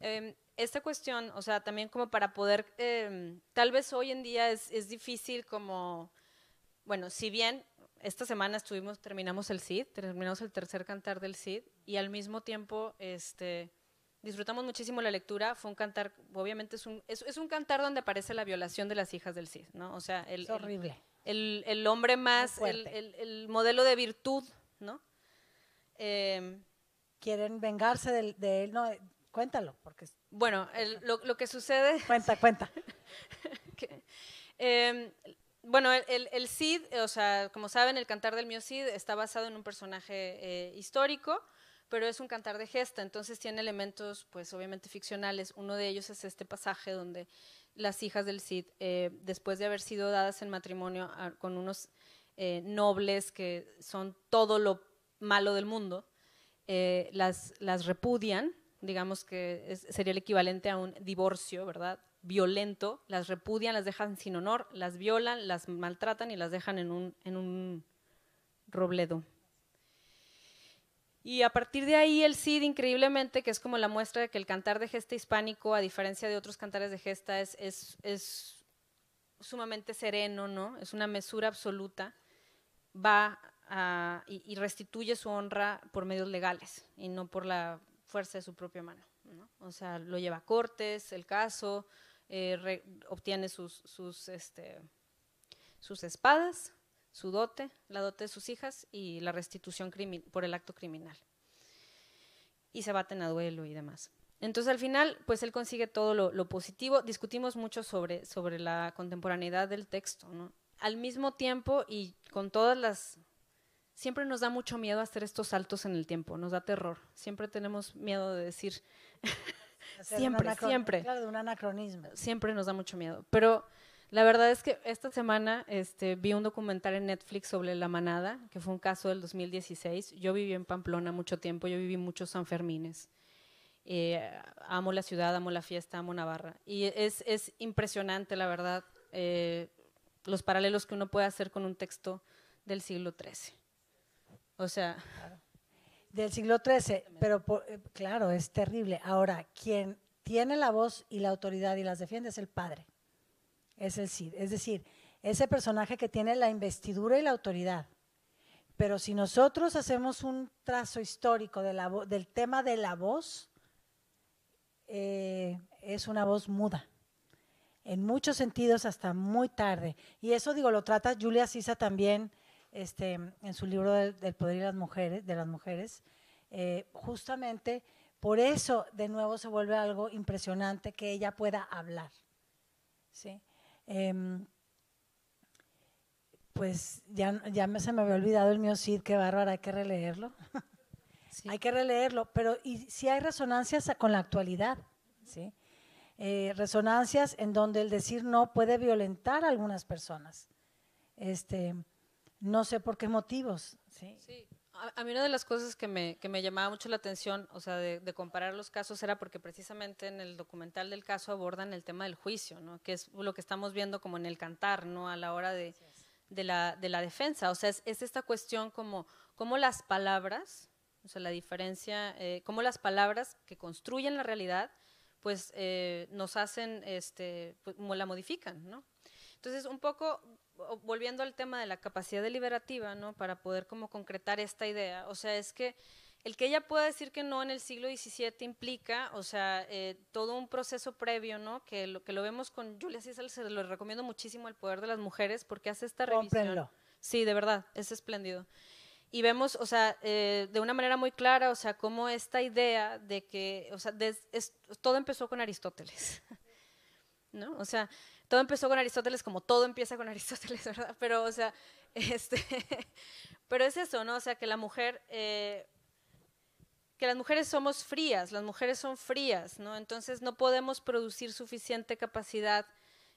Em, esta cuestión, o sea, también como para poder, em, tal vez hoy en día es, es, difícil como, bueno, si bien esta semana estuvimos, terminamos el CID, terminamos el tercer cantar del CID y al mismo tiempo, este disfrutamos muchísimo la lectura. Fue un cantar, obviamente es un, cantar donde aparece la violación de las hijas del Cid, ¿no? O sea, el, horrible. El, hombre más, el, modelo de virtud, ¿no? Em, Quieren vengarse de, él, no, eh, cuéntalo, porque... Bueno, lo, que sucede... Cuenta, cuenta. Em, bueno, el, Cid, o sea, como saben, el cantar del mío Cid está basado en un personaje eh, histórico pero es un cantar de gesta, entonces tiene elementos, pues obviamente ficcionales. Uno de ellos es este pasaje donde las hijas del Cid, eh, después de haber sido dadas en matrimonio con unos eh, nobles que son todo lo malo del mundo, eh, las, repudian, digamos que sería el equivalente a un divorcio, ¿verdad? Violento, las repudian, las dejan sin honor, las violan, las maltratan y las dejan un, en un robledo. Y a partir de ahí el CID, increíblemente, que es como la muestra de que el cantar de gesta hispánico, a diferencia de otros cantares de gesta, es, sumamente sereno, ¿no? Es una mesura absoluta, va y, restituye su honra por medios legales y no por la fuerza de su propia mano, O sea, lo lleva a cortes, el caso, eh, obtiene sus, sus este, espadas, su dote, la dote de sus hijas y la restitución por el acto criminal. Y se baten a duelo y demás. Entonces al final, pues él consigue todo lo, positivo. Discutimos mucho sobre, sobre la contemporaneidad del texto, Al mismo tiempo y con todas las... Siempre nos da mucho miedo hacer estos saltos en el tiempo, nos da terror. Siempre tenemos miedo de decir... siempre, siempre. un anacronismo. Siempre nos da mucho miedo. Pero la verdad es que esta semana este, vi un documental en Netflix sobre la manada, que fue un caso del 2016. Yo viví en Pamplona mucho tiempo, yo viví muchos Sanfermines. Eh, amo la ciudad, amo la fiesta, amo Navarra. Y es, impresionante, la verdad, eh, los paralelos que uno puede hacer con un texto del siglo XIII. O sea... Del siglo XIII, pero eh, claro, es terrible. Ahora, quien tiene la voz y la autoridad y las defiende es el padre. Es decir, es decir, ese personaje que tiene la investidura y la autoridad. Pero si nosotros hacemos un trazo histórico del tema de la voz, eh, es una voz muda, en muchos sentidos hasta muy tarde. Y eso, digo, lo trata Julia Sisa también este, en su libro del, Poder y las mujeres, de las Mujeres. Eh, justamente por eso, de nuevo, se vuelve algo impresionante que ella pueda hablar. ¿sí? Em, pues ya, ya se me había olvidado el mío Cid, qué bárbaro, hay que releerlo. hay que releerlo, pero y si hay resonancias con la actualidad, ¿sí? Eh, resonancias en donde el decir no puede violentar a algunas personas. Este, no sé por qué motivos. ¿sí? sí a, mí una de las cosas que me, llamaba mucho la atención, o sea, de, comparar los casos, era porque precisamente en el documental del caso abordan el tema del juicio, ¿no? que es lo que estamos viendo como en el cantar, ¿no? a la hora de, la, defensa. O sea, es, esta cuestión como, como las palabras, o sea, la diferencia, eh, como las palabras que construyen la realidad, pues eh, nos hacen, este, pues, la modifican, ¿no? Entonces, un poco volviendo al tema de la capacidad deliberativa, ¿no? Para poder como concretar esta idea. O sea, es que el que ella pueda decir que no en el siglo XVII implica, o sea, eh, todo un proceso previo, ¿no? Que lo, que lo vemos con Julia César, se lo recomiendo muchísimo, El Poder de las Mujeres, porque hace esta revisión. Cómprenlo. Sí, de verdad, es espléndido. Y vemos, o sea, eh, de una manera muy clara, o sea, cómo esta idea de que, o sea, todo empezó con Aristóteles, ¿no? O sea, todo empezó con Aristóteles, como todo empieza con Aristóteles, ¿verdad? Pero, o sea, este, pero es eso, ¿no? O sea, que la mujer, eh, que las mujeres somos frías, las mujeres son frías, ¿no? Entonces no podemos producir suficiente capacidad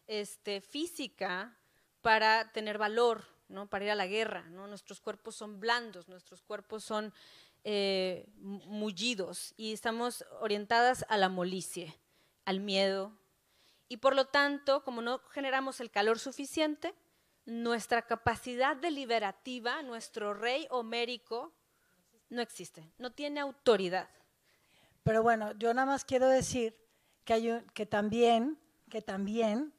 este, física para tener valor, ¿no? Para ir a la guerra, ¿no? Nuestros cuerpos son blandos, nuestros cuerpos son eh, mullidos y estamos orientadas a la molicie, al miedo, y por lo tanto, como no generamos el calor suficiente, nuestra capacidad deliberativa, nuestro rey homérico, no existe, no tiene autoridad. Pero bueno, yo nada más quiero decir que, también, que también,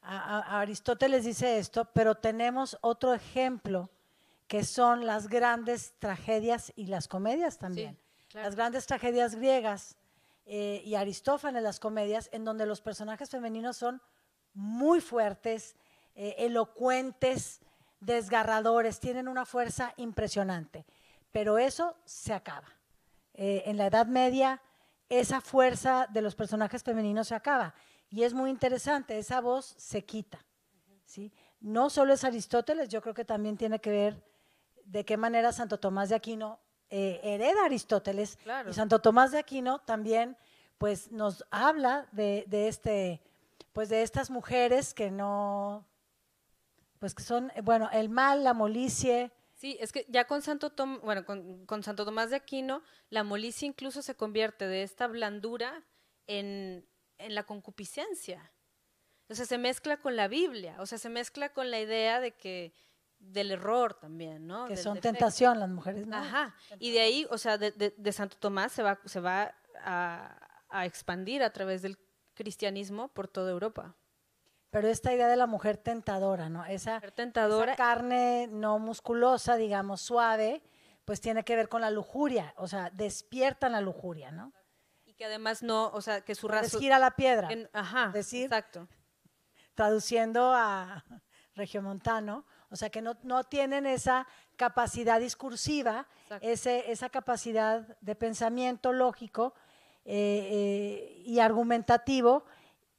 a, Aristóteles dice esto, pero tenemos otro ejemplo que son las grandes tragedias y las comedias también. Las grandes tragedias griegas eh, y Aristófanes, las comedias, en donde los personajes femeninos son muy fuertes, eh, elocuentes, desgarradores, tienen una fuerza impresionante. Pero eso se acaba. Eh, en la Edad Media, esa fuerza de los personajes femeninos se acaba. Y es muy interesante, esa voz se quita. ¿sí? No solo es Aristóteles, yo creo que también tiene que ver de qué manera Santo Tomás de Aquino eh, hereda Aristóteles y Santo Tomás de Aquino también pues nos habla de, de, este pues de estas mujeres que no pues que son bueno el mal la molicie Sí, es que ya con Santo, Tom, bueno, con, con, Santo Tomás de Aquino, la molicie incluso se convierte de esta blandura en, en, la concupiscencia. O sea, se mezcla con la Biblia, o sea, se mezcla con la idea de que del error también, ¿no? Que son tentación las mujeres, Ajá. Y de ahí, o sea, de, Santo Tomás se va, se va a, expandir a través del cristianismo por toda Europa. Pero esta idea de la mujer tentadora, ¿no? Esa, tentadora, carne no musculosa, digamos, suave, pues tiene que ver con la lujuria, o sea, despiertan la lujuria, ¿no? Y que además no, o sea, que su raza... gira la piedra. ajá, exacto. Traduciendo a regiomontano, o sea, que no, tienen esa capacidad discursiva, esa capacidad de pensamiento lógico eh, eh, y argumentativo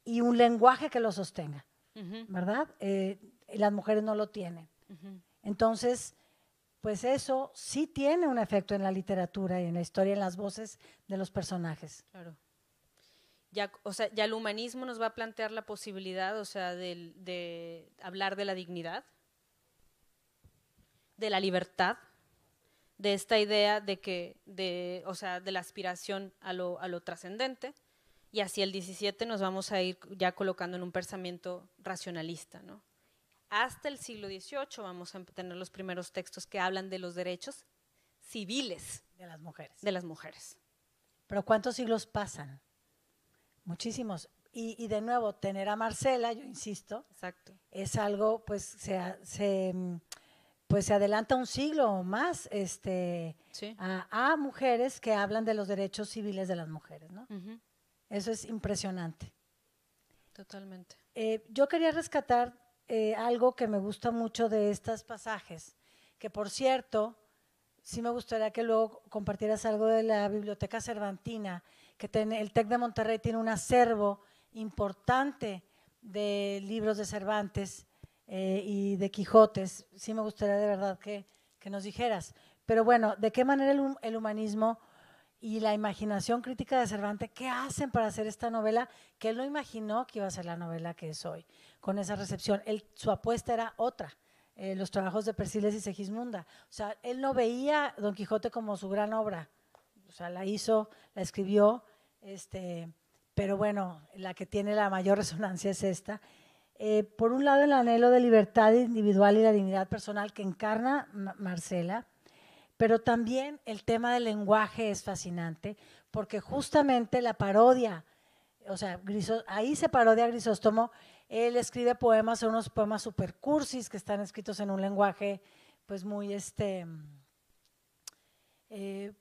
y un lenguaje que lo sostenga, ¿verdad? Eh, las mujeres no lo tienen. Entonces, pues eso sí tiene un efecto en la literatura y en la historia, en las voces de los personajes. Claro. Ya, o sea, ya el humanismo nos va a plantear la posibilidad, o sea, de hablar de la dignidad de la libertad, de esta idea de que, de, o sea, de la aspiración a lo, trascendente, y hacia el 17 nos vamos a ir ya colocando en un pensamiento racionalista, ¿no? Hasta el siglo XVIII vamos a tener los primeros textos que hablan de los derechos civiles. De las mujeres. De las mujeres. Pero ¿cuántos siglos pasan? Muchísimos. Y, de nuevo, tener a Marcela, yo insisto, Exacto. es algo, pues, se, se, mm, pues se adelanta un siglo o más este, a, mujeres que hablan de los derechos civiles de las mujeres, ¿no? Eso es impresionante. Totalmente. Eh, yo quería rescatar eh, algo que me gusta mucho de estos pasajes, que por cierto, sí me gustaría que luego compartieras algo de la Biblioteca Cervantina, que el TEC de Monterrey tiene un acervo importante de libros de Cervantes eh, y de Quijotes. Sí me gustaría de verdad que, que nos dijeras. Pero bueno, ¿de qué manera el, humanismo y la imaginación crítica de Cervantes, qué hacen para hacer esta novela que él no imaginó que iba a ser la novela que es hoy, con esa recepción? Él, su apuesta era otra. Eh, los trabajos de Persiles y Segismunda. O sea, él no veía Don Quijote como su gran obra. O sea, la hizo, la escribió, este, pero bueno, la que tiene la mayor resonancia es esta. Eh, por un lado, el anhelo de libertad individual y la dignidad personal que encarna Marcela, pero también el tema del lenguaje es fascinante, porque justamente la parodia, o sea, ahí se parodia a Grisóstomo, él escribe poemas, son unos poemas supercursis que están escritos en un lenguaje pues muy este, eh,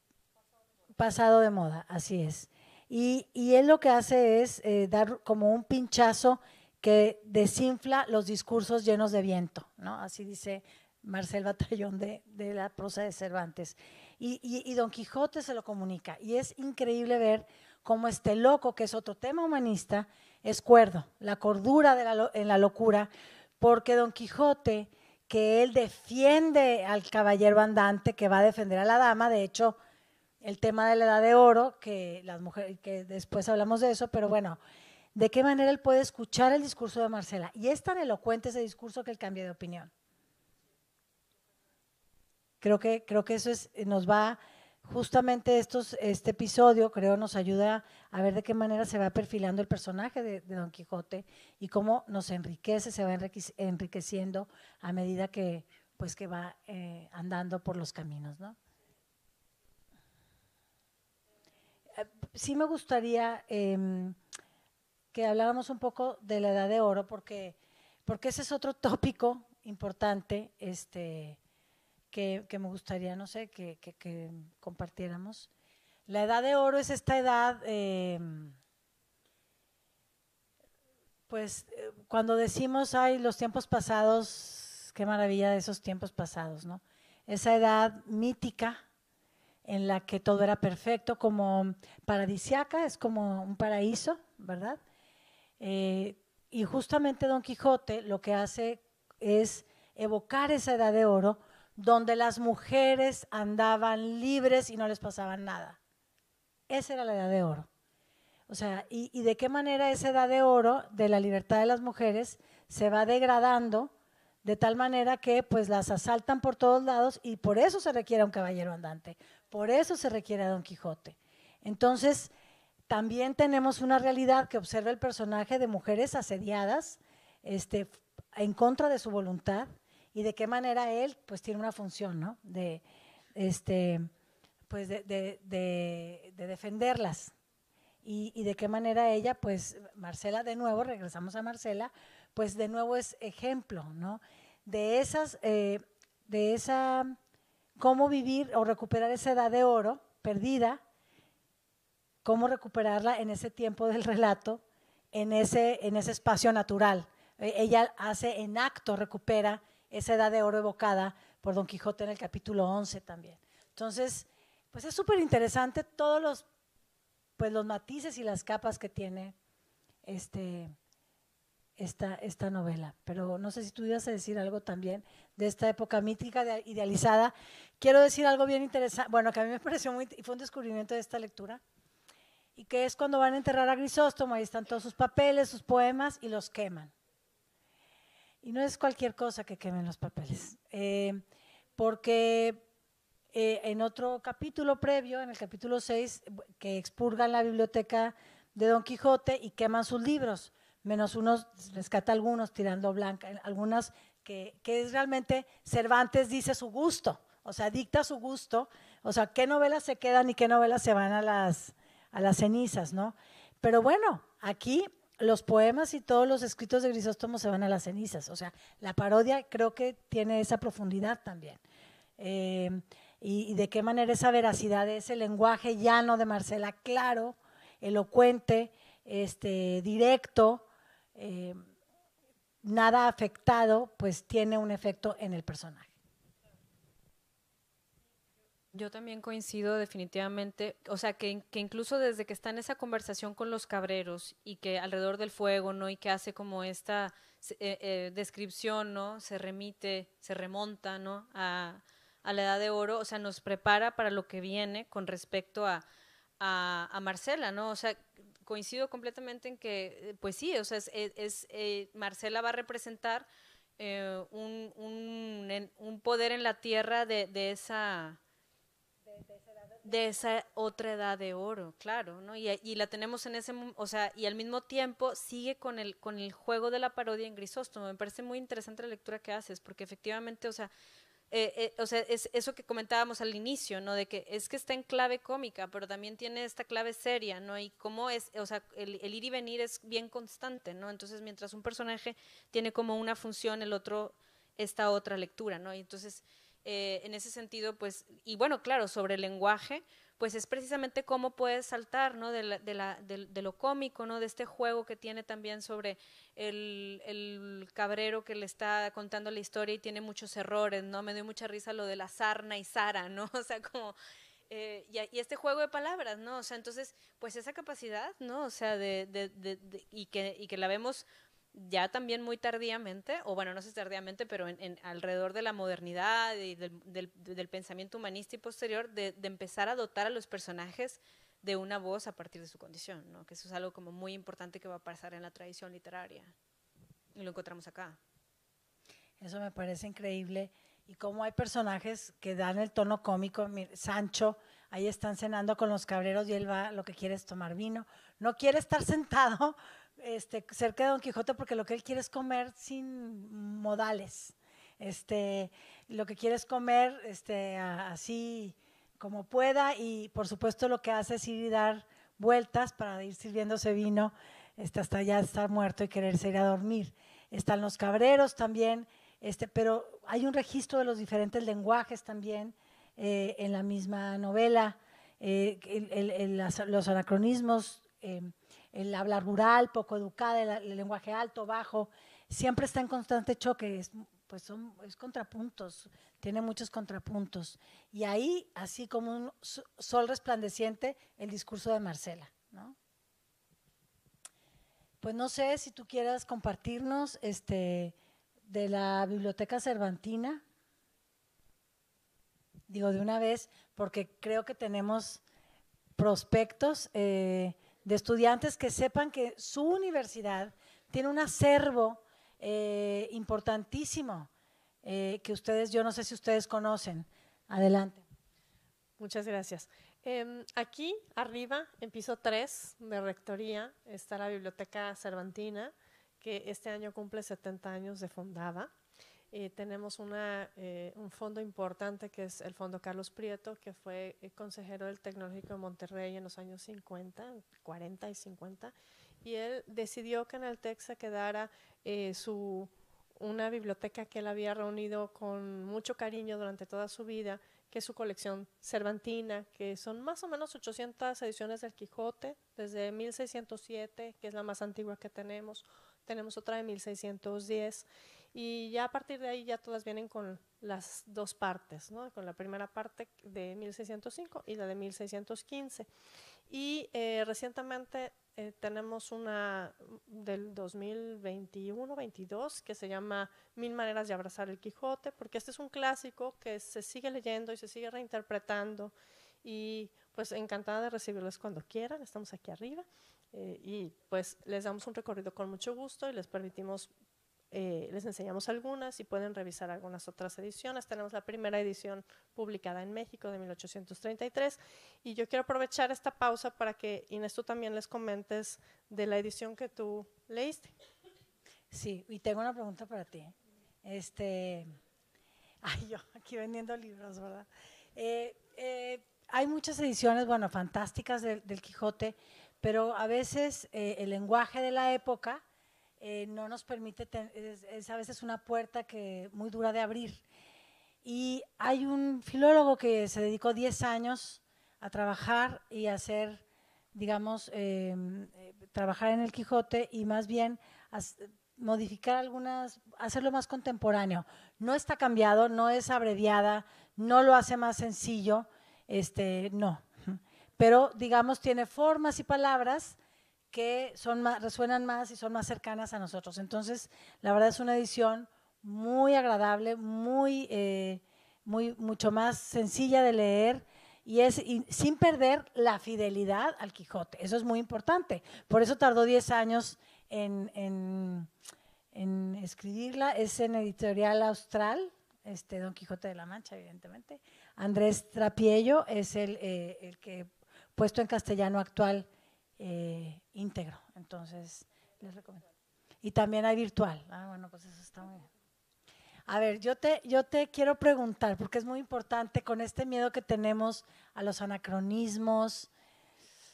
pasado de moda, así es. Y, y, él lo que hace es eh, dar como un pinchazo que desinfla los discursos llenos de viento, ¿no? Así dice Marcel Batallón de, la prosa de Cervantes. Y, Don Quijote se lo comunica. Y es increíble ver cómo este loco, que es otro tema humanista, es cuerdo, la cordura en la locura, porque Don Quijote, que él defiende al caballero andante, que va a defender a la dama, de hecho, el tema de la edad de oro, que las mujeres, que después hablamos de eso, pero bueno, de qué manera él puede escuchar el discurso de Marcela. Y es tan elocuente ese discurso que él cambia de opinión. Creo que, creo que eso es, eh, nos va, justamente estos, este episodio, creo, nos ayuda a ver de qué manera se va perfilando el personaje de, Don Quijote y cómo nos enriquece, se va enriqueciendo a medida que, pues, que va eh, andando por los caminos, ¿no? Eh, sí me gustaría em, que habláramos un poco de la edad de oro, porque, porque ese es otro tópico importante este, que, me gustaría, no sé, que, compartiéramos. La edad de oro es esta edad, eh, pues eh, cuando decimos, ay, los tiempos pasados, qué maravilla de esos tiempos pasados, ¿no? Esa edad mítica en la que todo era perfecto, como paradisiaca, es como un paraíso, ¿verdad? Eh, y justamente Don Quijote lo que hace es evocar esa edad de oro donde las mujeres andaban libres y no les pasaba nada. Esa era la edad de oro. O sea, y, de qué manera esa edad de oro de la libertad de las mujeres se va degradando de tal manera que pues las asaltan por todos lados y por eso se requiere un caballero andante, por eso se requiere a Don Quijote. Entonces, también tenemos una realidad que observa el personaje de mujeres asediadas este, en contra de su voluntad y de qué manera él pues tiene una función, ¿no? De, este, pues defenderlas. Y, de qué manera ella, pues Marcela de nuevo, regresamos a Marcela, pues de nuevo es ejemplo, De esas, eh, de esa, cómo vivir o recuperar esa edad de oro perdida cómo recuperarla en ese tiempo del relato, en ese, en ese espacio natural. E, ella hace en acto, recupera esa edad de oro evocada por Don Quijote en el capítulo 11 también. Entonces, pues es súper interesante todos los, pues los matices y las capas que tiene este, esta, esta novela. Pero no sé si tú ibas a decir algo también de esta época mítica, idealizada. Quiero decir algo bien interesante, bueno, que a mí me pareció muy, fue un descubrimiento de esta lectura, y que es cuando van a enterrar a Grisóstomo, ahí están todos sus papeles, sus poemas y los queman. Y no es cualquier cosa que quemen los papeles, eh, porque eh, en otro capítulo previo, en el capítulo 6, que expurgan la biblioteca de Don Quijote y queman sus libros, menos unos, rescata algunos tirando blanca, algunas que, que es realmente Cervantes dice su gusto, o sea, dicta su gusto, o sea, qué novelas se quedan y qué novelas se van a las, a las cenizas, ¿no? Pero bueno, aquí los poemas y todos los escritos de Grisóstomo se van a las cenizas. O sea, la parodia creo que tiene esa profundidad también. Eh, y, de qué manera esa veracidad, ese lenguaje llano de Marcela, claro, elocuente, este, directo, eh, nada afectado, pues tiene un efecto en el personaje. Yo también coincido definitivamente, o sea, que, incluso desde que está en esa conversación con los cabreros y que alrededor del fuego, ¿no? Y que hace como esta eh, eh, descripción, ¿no? Se remite, se remonta, ¿no? A, la edad de oro, o sea, nos prepara para lo que viene con respecto a, a, Marcela, ¿no? O sea, coincido completamente en que, eh, pues sí, o sea, es, e, Marcela va a representar un, un, un, poder en la tierra de, de esa de esa otra edad de oro, claro, ¿no? Y, la tenemos en ese, o sea, y al mismo tiempo sigue con el, con el juego de la parodia en Grisóstomo. Me parece muy interesante la lectura que haces, porque efectivamente, eh, eh, o sea, es eso que comentábamos al inicio, ¿no? De que es que está en clave cómica, pero también tiene esta clave seria, ¿no? Y cómo es, o sea, el, el ir y venir es bien constante, ¿no? Entonces, mientras un personaje tiene como una función, el otro esta otra lectura, ¿no? Y entonces eh, en ese sentido, pues, y bueno, claro, sobre el lenguaje, pues es precisamente cómo puedes saltar, ¿no? De, de, lo cómico, ¿no? De este juego que tiene también sobre el, cabrero que le está contando la historia y tiene muchos errores, ¿no? Me doy mucha risa lo de la sarna y Sara, ¿no? O sea, como... Eh, y, este juego de palabras, ¿no? O sea, entonces, pues esa capacidad, ¿no? O sea, de, y, que, y que la vemos ya también muy tardíamente, o bueno, no sé tardíamente, pero en, alrededor de la modernidad y del, pensamiento humanista y posterior, de, empezar a dotar a los personajes de una voz a partir de su condición, que eso es algo como muy importante que va a pasar en la tradición literaria. Y lo encontramos acá. Eso me parece increíble. Y cómo hay personajes que dan el tono cómico. Sancho, ahí están cenando con los cabreros y él va, lo que quiere es tomar vino. No quiere estar sentado, este, cerca de Don Quijote porque lo que él quiere es comer sin modales. Este, lo que quiere es comer este, así como pueda y por supuesto lo que hace es ir y dar vueltas para ir sirviéndose vino este, hasta ya estar muerto y quererse ir a dormir. Están los cabreros también, este, pero hay un registro de los diferentes lenguajes también eh, en la misma novela, eh, los anacronismos. Em, el hablar rural, poco educada, el, lenguaje alto, bajo, siempre está en constante choque, es, pues son es contrapuntos, tiene muchos contrapuntos. Y ahí, así como un sol resplandeciente, el discurso de Marcela. Pues no sé si tú quieras compartirnos este, de la Biblioteca Cervantina, digo de una vez, porque creo que tenemos prospectos. Eh, de estudiantes que sepan que su universidad tiene un acervo eh, importantísimo eh, que ustedes, yo no sé si ustedes conocen. Adelante. Muchas gracias. Em, aquí arriba, en piso 3 de Rectoría, está la Biblioteca Cervantina, que este año cumple 70 años de fundada. Eh, tenemos una, eh, un fondo importante que es el Fondo Carlos Prieto, que fue eh, consejero del Tecnológico de Monterrey en los años 50, 40 y 50, y él decidió que en el TEC se quedara su, una biblioteca que él había reunido con mucho cariño durante toda su vida, que es su colección cervantina, que son más o menos 800 ediciones del Quijote, desde 1607, que es la más antigua que tenemos, tenemos otra de 1610 y ya a partir de ahí ya todas vienen con las dos partes, ¿no? con la primera parte de 1605 y la de 1615. Y eh, recientemente eh, tenemos una del 2021-22 que se llama Mil maneras de abrazar el Quijote, porque este es un clásico que se sigue leyendo y se sigue reinterpretando. Y pues encantada de recibirles cuando quieran, estamos aquí arriba. Eh, y pues les damos un recorrido con mucho gusto y les permitimos eh, les enseñamos algunas y pueden revisar algunas otras ediciones. Tenemos la primera edición publicada en México de 1833 y yo quiero aprovechar esta pausa para que Inés tú también les comentes de la edición que tú leíste. Sí, y tengo una pregunta para ti. Este, ay, yo aquí vendiendo libros, ¿verdad? Eh, eh, hay muchas ediciones, bueno, fantásticas del Quijote, pero a veces el lenguaje de la época eh, no nos permite, es, es, a veces una puerta que muy dura de abrir. Y hay un filólogo que se dedicó 10 años a trabajar y a hacer, digamos, em, eh, trabajar en el Quijote y más bien modificar algunas, hacerlo más contemporáneo. No está cambiado, no es abreviada, no lo hace más sencillo, este, no. Pero, digamos, tiene formas y palabras que son resuenan más y son más cercanas a nosotros. Entonces, la verdad es una edición muy agradable, muy, eh, muy mucho más sencilla de leer y es sin perder la fidelidad al Quijote. Eso es muy importante. Por eso tardó 10 años en, escribirla. Es en editorial austral, este, Don Quijote de la Mancha, evidentemente. Andrés Trapiello es el, eh, el que, puesto en castellano actual, eh, íntegro. Entonces, les recomiendo. Y también hay virtual. Ah, bueno, pues eso está bien. A ver, yo te, yo te quiero preguntar, porque es muy importante con este miedo que tenemos a los anacronismos,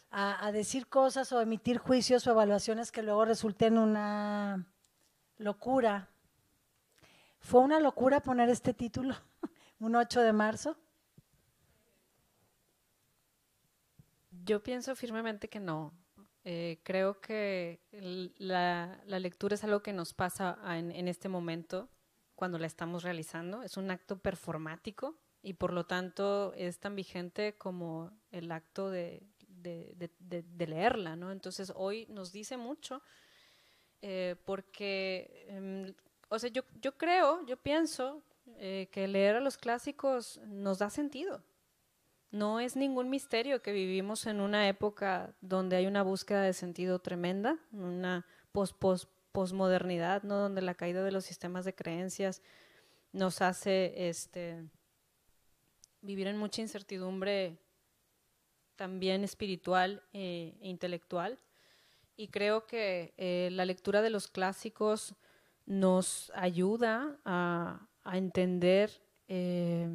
a, decir cosas o emitir juicios o evaluaciones que luego resulten una locura. ¿Fue una locura poner este título un 8 de marzo? Yo pienso firmemente que no. Eh, creo que la, lectura es algo que nos pasa en, este momento cuando la estamos realizando. Es un acto performático y por lo tanto es tan vigente como el acto de, leerla, Entonces hoy nos dice mucho eh, porque, em, o sea, yo, creo, yo pienso eh, que leer a los clásicos nos da sentido, no es ningún misterio que vivimos en una época donde hay una búsqueda de sentido tremenda, una posmodernidad, donde la caída de los sistemas de creencias nos hace este, vivir en mucha incertidumbre también espiritual eh, e intelectual. Y creo que eh, la lectura de los clásicos nos ayuda a, entender eh,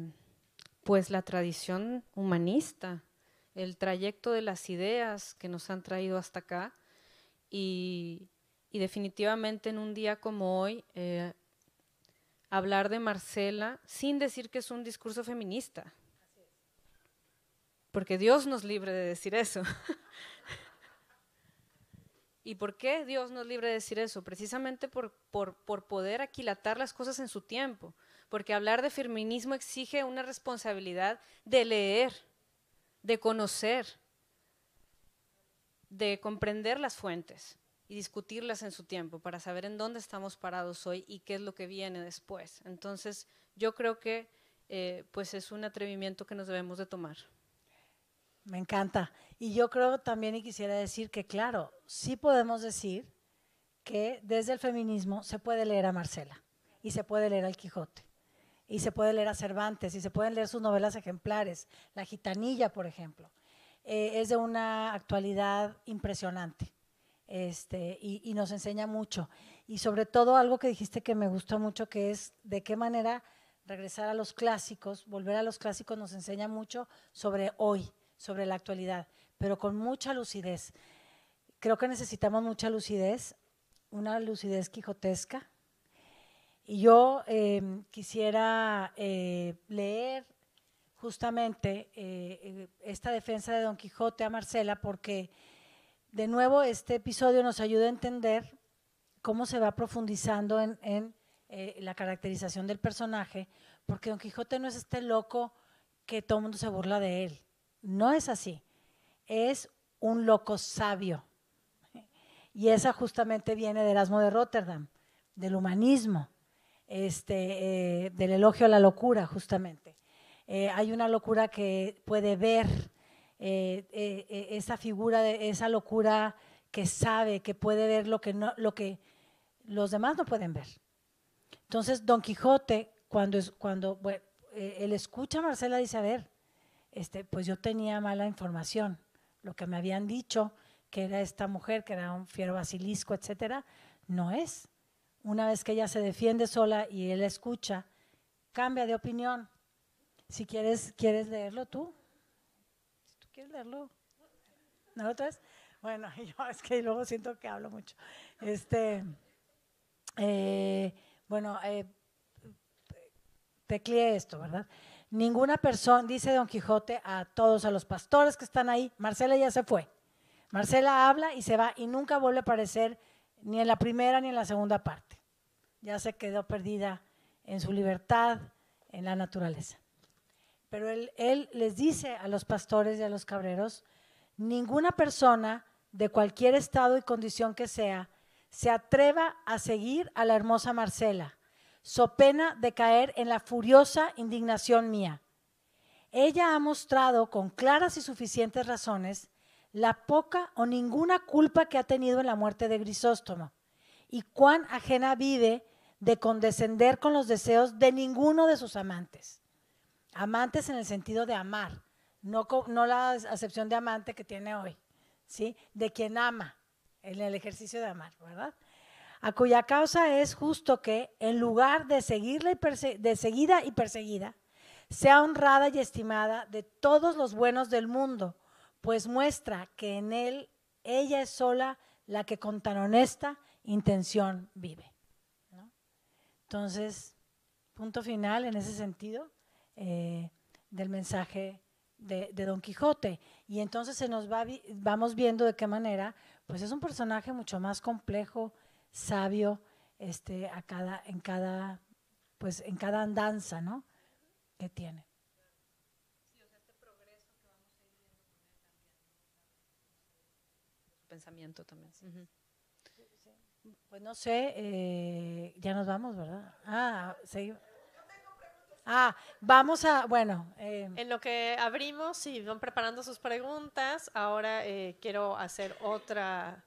pues la tradición humanista, el trayecto de las ideas que nos han traído hasta acá y, definitivamente en un día como hoy eh, hablar de Marcela sin decir que es un discurso feminista. Porque Dios nos libre de decir eso. ¿Y por qué Dios nos libre de decir eso? Precisamente por, por poder aquilatar las cosas en su tiempo porque hablar de feminismo exige una responsabilidad de leer, de conocer, de comprender las fuentes y discutirlas en su tiempo para saber en dónde estamos parados hoy y qué es lo que viene después. Entonces, yo creo que eh, pues es un atrevimiento que nos debemos de tomar. Me encanta. Y yo creo también y quisiera decir que, claro, sí podemos decir que desde el feminismo se puede leer a Marcela y se puede leer al Quijote y se puede leer a Cervantes y se pueden leer sus novelas ejemplares. La gitanilla, por ejemplo, eh, es de una actualidad impresionante este, y, y nos enseña mucho. Y sobre todo algo que dijiste que me gustó mucho, que es de qué manera regresar a los clásicos, volver a los clásicos nos enseña mucho sobre hoy, sobre la actualidad, pero con mucha lucidez. Creo que necesitamos mucha lucidez, una lucidez quijotesca, y yo em, quisiera eh, leer justamente eh, eh, esta defensa de Don Quijote a Marcela porque de nuevo este episodio nos ayuda a entender cómo se va profundizando en, en la caracterización del personaje, porque Don Quijote no es este loco que todo el mundo se burla de él. No es así. Es un loco sabio. Y esa justamente viene de Erasmo de Rotterdam, del humanismo este, eh, del elogio a la locura, justamente. Eh, hay una locura que puede ver eh, esa figura, de, esa locura que sabe, que puede ver lo que, no, lo que los demás no pueden ver. Entonces, Don Quijote, cuando, es, cuando él escucha a Marcela, dice, a ver, este, pues yo tenía mala información, lo que me habían dicho, que era esta mujer, que era un fiero basilisco, etcétera, no es una vez que ella se defiende sola y él escucha, cambia de opinión. Si quieres, ¿quieres leerlo tú? Si tú quieres leerlo. ¿No lo traes? Bueno, yo es que luego siento que hablo mucho. Este, eh, bueno, eh, esto, ¿verdad? Ninguna persona, dice Don Quijote a todos, a los pastores que están ahí, Marcela ya se fue. Marcela habla y se va y nunca vuelve a aparecer ni en la primera ni en la segunda parte. Ya se quedó perdida en su libertad, en la naturaleza. Pero él, les dice a los pastores y a los cabreros, ninguna persona de cualquier estado y condición que sea, se atreva a seguir a la hermosa Marcela, so pena de caer en la furiosa indignación mía. Ella ha mostrado con claras y suficientes razones la poca o ninguna culpa que ha tenido en la muerte de Grisóstomo y cuán ajena vive de condescender con los deseos de ninguno de sus amantes. Amantes en el sentido de amar, no, la acepción de amante que tiene hoy, ¿sí? De quien ama, en el ejercicio de amar, ¿verdad? A cuya causa es justo que, en lugar de, seguirla de seguida y perseguida, sea honrada y estimada de todos los buenos del mundo, pues muestra que en él ella es sola la que con tan honesta intención vive. Entonces, punto final en ese sentido eh, del mensaje de, Don Quijote. Y entonces se nos va, vamos viendo de qué manera, pues es un personaje mucho más complejo, sabio, este, a cada, en cada, pues en cada andanza, ¿no? Que tiene. pensamiento también. Pues no sé, eh, ya nos vamos, ¿verdad? Ah, Ah, vamos a, bueno. Eh. En lo que abrimos y van preparando sus preguntas, ahora eh, quiero hacer otra,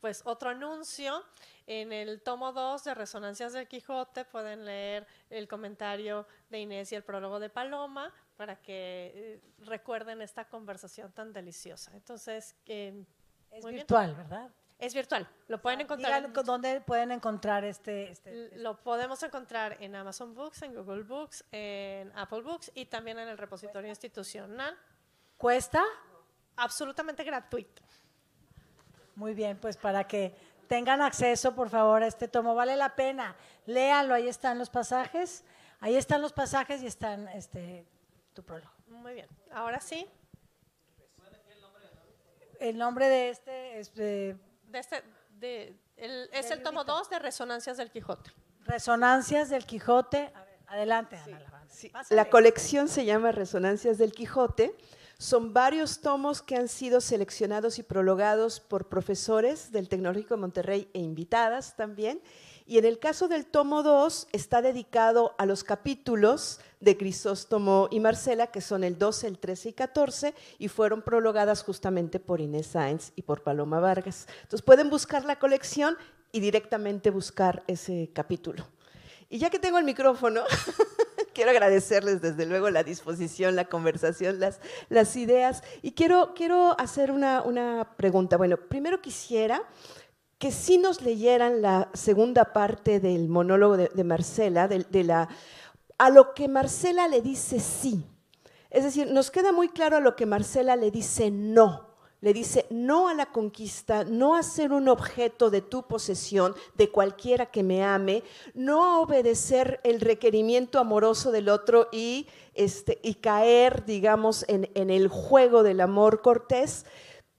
pues otro anuncio. En el tomo 2 de Resonancias del Quijote pueden leer el comentario de Inés y el prólogo de Paloma para que recuerden esta conversación tan deliciosa. Entonces, que es virtual, ¿verdad? Es virtual. Lo pueden encontrar. ¿Dónde pueden encontrar este, este, este, Lo podemos encontrar en Amazon Books, en Google Books, en Apple Books y también en el repositorio institucional. ¿Cuesta? Absolutamente gratuito. Muy bien, pues para que tengan acceso, por favor, a este tomo. Vale la pena. Léanlo, ahí están los pasajes. Ahí están los pasajes y están este, tu prólogo. Muy bien. Ahora sí, el nombre de este... este, este es, el, tomo 2 de Resonancias del Quijote. Resonancias del Quijote. adelante, Ana. La colección se llama Resonancias del Quijote. Son varios tomos que han sido seleccionados y prologados por profesores del Tecnológico de Monterrey e invitadas también. Y en el caso del tomo 2 está dedicado a los capítulos de Crisóstomo y Marcela, que son el 12, el 13 y 14, y fueron prologadas justamente por Inés Sainz y por Paloma Vargas. Entonces pueden buscar la colección y directamente buscar ese capítulo. Y ya que tengo el micrófono, quiero agradecerles desde luego la disposición, la conversación, las, las ideas. Y quiero, quiero hacer una, pregunta. Bueno, primero quisiera que si nos leyeran la segunda parte del monólogo de, Marcela, de, la a lo que Marcela le dice sí. Es decir, nos queda muy claro a lo que Marcela le dice no. Le dice no a la conquista, no a ser un objeto de tu posesión, de cualquiera que me ame, no a obedecer el requerimiento amoroso del otro y, este, y caer, digamos, en, el juego del amor cortés,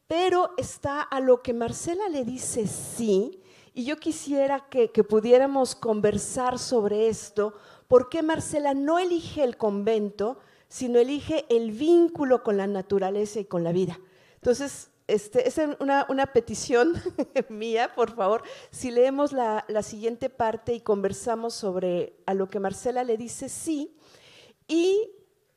pero está a lo que Marcela le dice sí, y yo quisiera que, que pudiéramos conversar sobre esto, por qué Marcela no elige el convento, sino elige el vínculo con la naturaleza y con la vida. Entonces, este, es una, petición mía, por favor, si leemos la, siguiente parte y conversamos sobre a lo que Marcela le dice sí. Y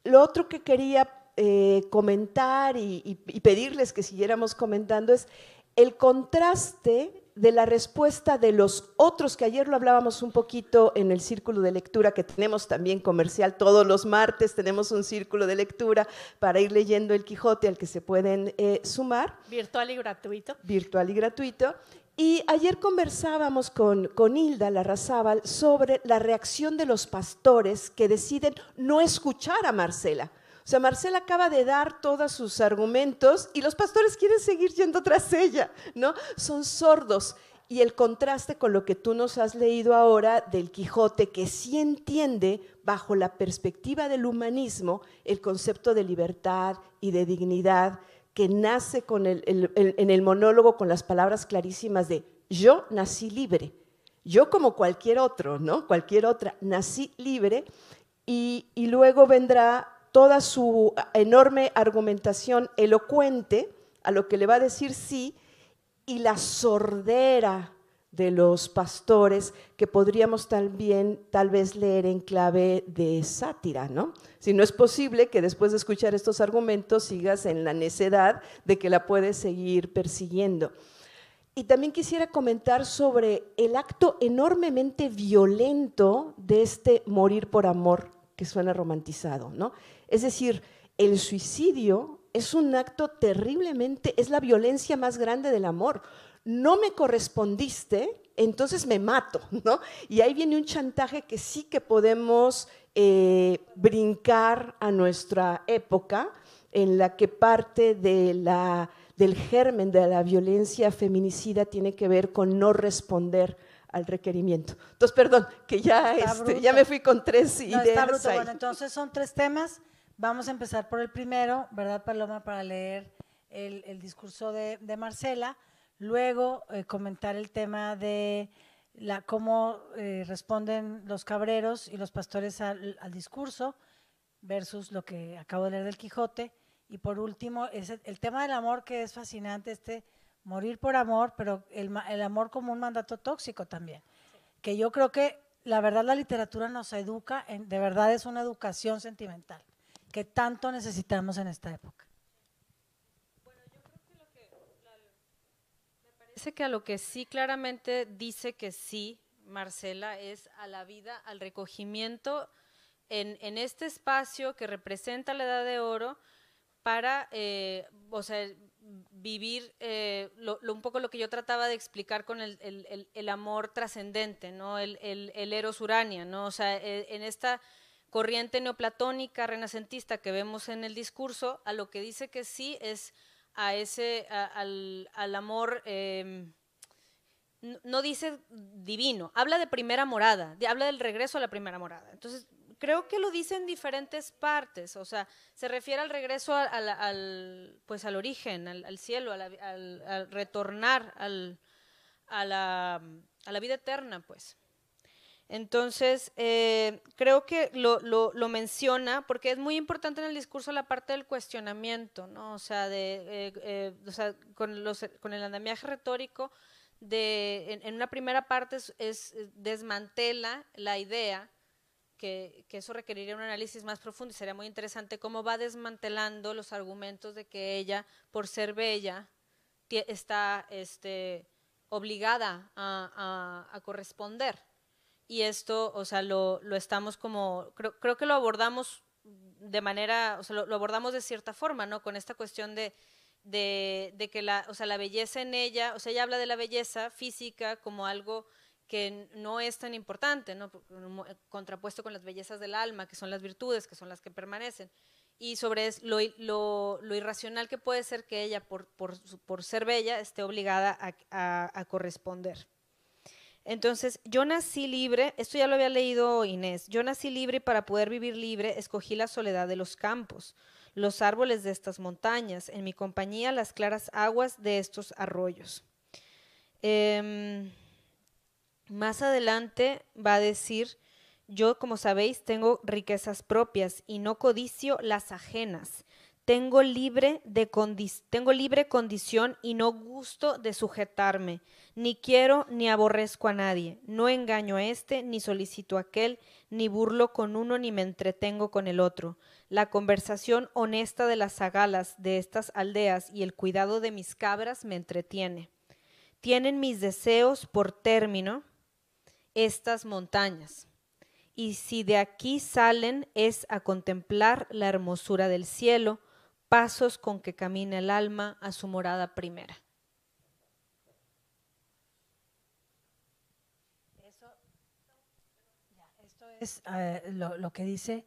lo otro que quería eh, comentar y, y pedirles que siguiéramos comentando es el contraste de la respuesta de los otros, que ayer lo hablábamos un poquito en el círculo de lectura que tenemos también comercial todos los martes, tenemos un círculo de lectura para ir leyendo el Quijote al que se pueden eh, sumar. Virtual y gratuito. Virtual y gratuito. Y ayer conversábamos con, con Hilda Larrazábal sobre la reacción de los pastores que deciden no escuchar a Marcela o sea, Marcela acaba de dar todos sus argumentos y los pastores quieren seguir yendo tras ella, ¿no? Son sordos. Y el contraste con lo que tú nos has leído ahora del Quijote, que sí entiende bajo la perspectiva del humanismo el concepto de libertad y de dignidad que nace con en el monólogo con las palabras clarísimas de yo nací libre, yo como cualquier otro, ¿no? Cualquier otra, nací libre y, y luego vendrá toda su enorme argumentación elocuente a lo que le va a decir sí y la sordera de los pastores que podríamos también tal vez leer en clave de sátira, ¿no? Si no es posible que después de escuchar estos argumentos sigas en la necedad de que la puedes seguir persiguiendo. Y también quisiera comentar sobre el acto enormemente violento de este morir por amor que suena romantizado, ¿no? Es decir, el suicidio es un acto terriblemente, es la violencia más grande del amor. No me correspondiste, entonces me mato, ¿no? Y ahí viene un chantaje que sí que podemos eh, brincar a nuestra época, en la que parte del germen de la violencia feminicida tiene que ver con no responder al requerimiento. Entonces, perdón, que ya, este, ya me fui con tres ideas. está bruto. Bueno, entonces son tres temas. Vamos a empezar por el primero, ¿verdad, Paloma? Para leer el, el discurso de, de, Marcela. Luego, eh, comentar el tema de la, cómo eh, responden los cabreros y los pastores al, discurso versus lo que acabo de leer del Quijote. Y por último, el tema del amor que es fascinante, este morir por amor, pero el, amor como un mandato tóxico también. Que yo creo que la verdad la literatura nos educa, de verdad es una educación sentimental que tanto necesitamos en esta época. Bueno, yo creo que, lo que me parece que a lo que sí claramente dice que sí, Marcela, es a la vida, al recogimiento en, este espacio que representa la Edad de Oro para, eh, o sea, vivir eh, lo, un poco lo que yo trataba de explicar con el, el, el, amor trascendente, ¿no? El, eros urania, ¿no? O sea, eh, en esta corriente neoplatónica renacentista que vemos en el discurso, a lo que dice que sí es a ese, al, amor, em, no dice divino, habla de primera morada, habla del regreso a la primera morada. Entonces, creo que lo dice en diferentes partes, o sea, se refiere al regreso al, pues al origen, al, cielo, al, retornar a la, a, la, vida eterna, pues. Entonces, eh, creo que lo, lo, menciona porque es muy importante en el discurso la parte del cuestionamiento, ¿no? O sea, de, eh, eh, o sea, con, los, con el andamiaje retórico, de, en, una primera parte es, desmantela la idea que, eso requeriría un análisis más profundo y sería muy interesante cómo va desmantelando los argumentos de que ella, por ser bella, está este, obligada a, a, corresponder. Y esto, o sea, lo, lo estamos como, creo, que lo abordamos de manera, o sea, lo, lo, abordamos de cierta forma, ¿no? Con esta cuestión de, de, de que la, o sea, la belleza en ella, o sea, ella habla de la belleza física como algo que no es tan importante, ¿no? contrapuesto con las bellezas del alma, que son las virtudes, que son las que permanecen, y sobre lo, lo, irracional que puede ser que ella, por, ser bella, esté obligada a, corresponder. Entonces, yo nací libre, esto ya lo había leído Inés, yo nací libre y para poder vivir libre escogí la soledad de los campos, los árboles de estas montañas, en mi compañía las claras aguas de estos arroyos. Em, más adelante va a decir, yo como sabéis tengo riquezas propias y no codicio las ajenas. Tengo libre, tengo libre condición y no gusto de sujetarme. Ni quiero ni aborrezco a nadie. No engaño a este, ni solicito a aquel, ni burlo con uno, ni me entretengo con el otro. La conversación honesta de las agalas de estas aldeas y el cuidado de mis cabras me entretiene. Tienen mis deseos por término estas montañas. Y si de aquí salen es a contemplar la hermosura del cielo, pasos con que camina el alma a su morada primera. esto es eh, lo, que dice.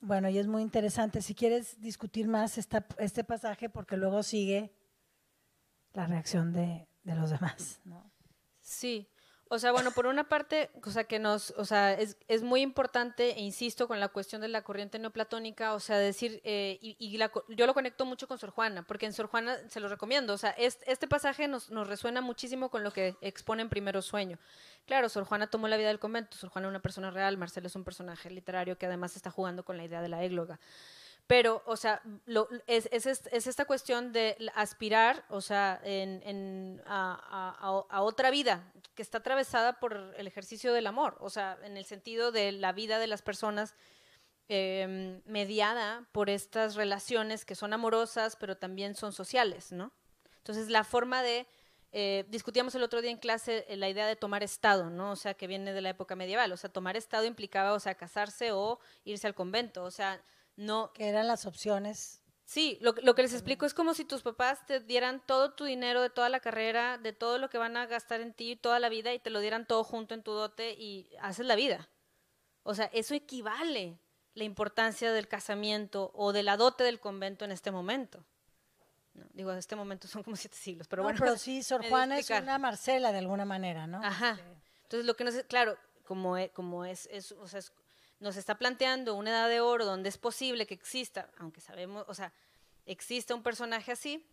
Bueno, y es muy interesante. Si quieres discutir más este pasaje, porque luego sigue la reacción de, los demás. Sí, o sea, bueno, por una parte, o sea, que nos, o sea, es, muy importante, e insisto, con la cuestión de la corriente neoplatónica, o sea, decir, eh, y, y yo lo conecto mucho con Sor Juana, porque en Sor Juana se lo recomiendo, o sea, este, pasaje nos, nos, resuena muchísimo con lo que expone en Primero Sueño. Claro, Sor Juana tomó la vida del convento, Sor Juana es una persona real, Marcelo es un personaje literario que además está jugando con la idea de la égloga. Pero, o sea, es, esta cuestión de aspirar, o sea, a, otra vida que está atravesada por el ejercicio del amor, o sea, en el sentido de la vida de las personas em, mediada por estas relaciones que son amorosas, pero también son sociales, ¿no? Entonces, la forma de eh, discutíamos el otro día en clase eh, la idea de tomar estado, ¿no? O sea, que viene de la época medieval. O sea, tomar estado implicaba, o sea, casarse o irse al convento. O sea, no... Que eran las opciones. Sí, lo, que les explico es como si tus papás te dieran todo tu dinero de toda la carrera, de todo lo que van a gastar en ti toda la vida y te lo dieran todo junto en tu dote y haces la vida. O sea, eso equivale la importancia del casamiento o de la dote del convento en este momento. digo, en este momento son como siete siglos, pero bueno. Pero sí, Sor Juana es una Marcela de alguna manera, ¿no? Ajá. Entonces, lo que no sé, claro, como e, como es, es o sea, es, nos está planteando una edad de oro donde es posible que exista, aunque sabemos, o sea, existe un personaje así,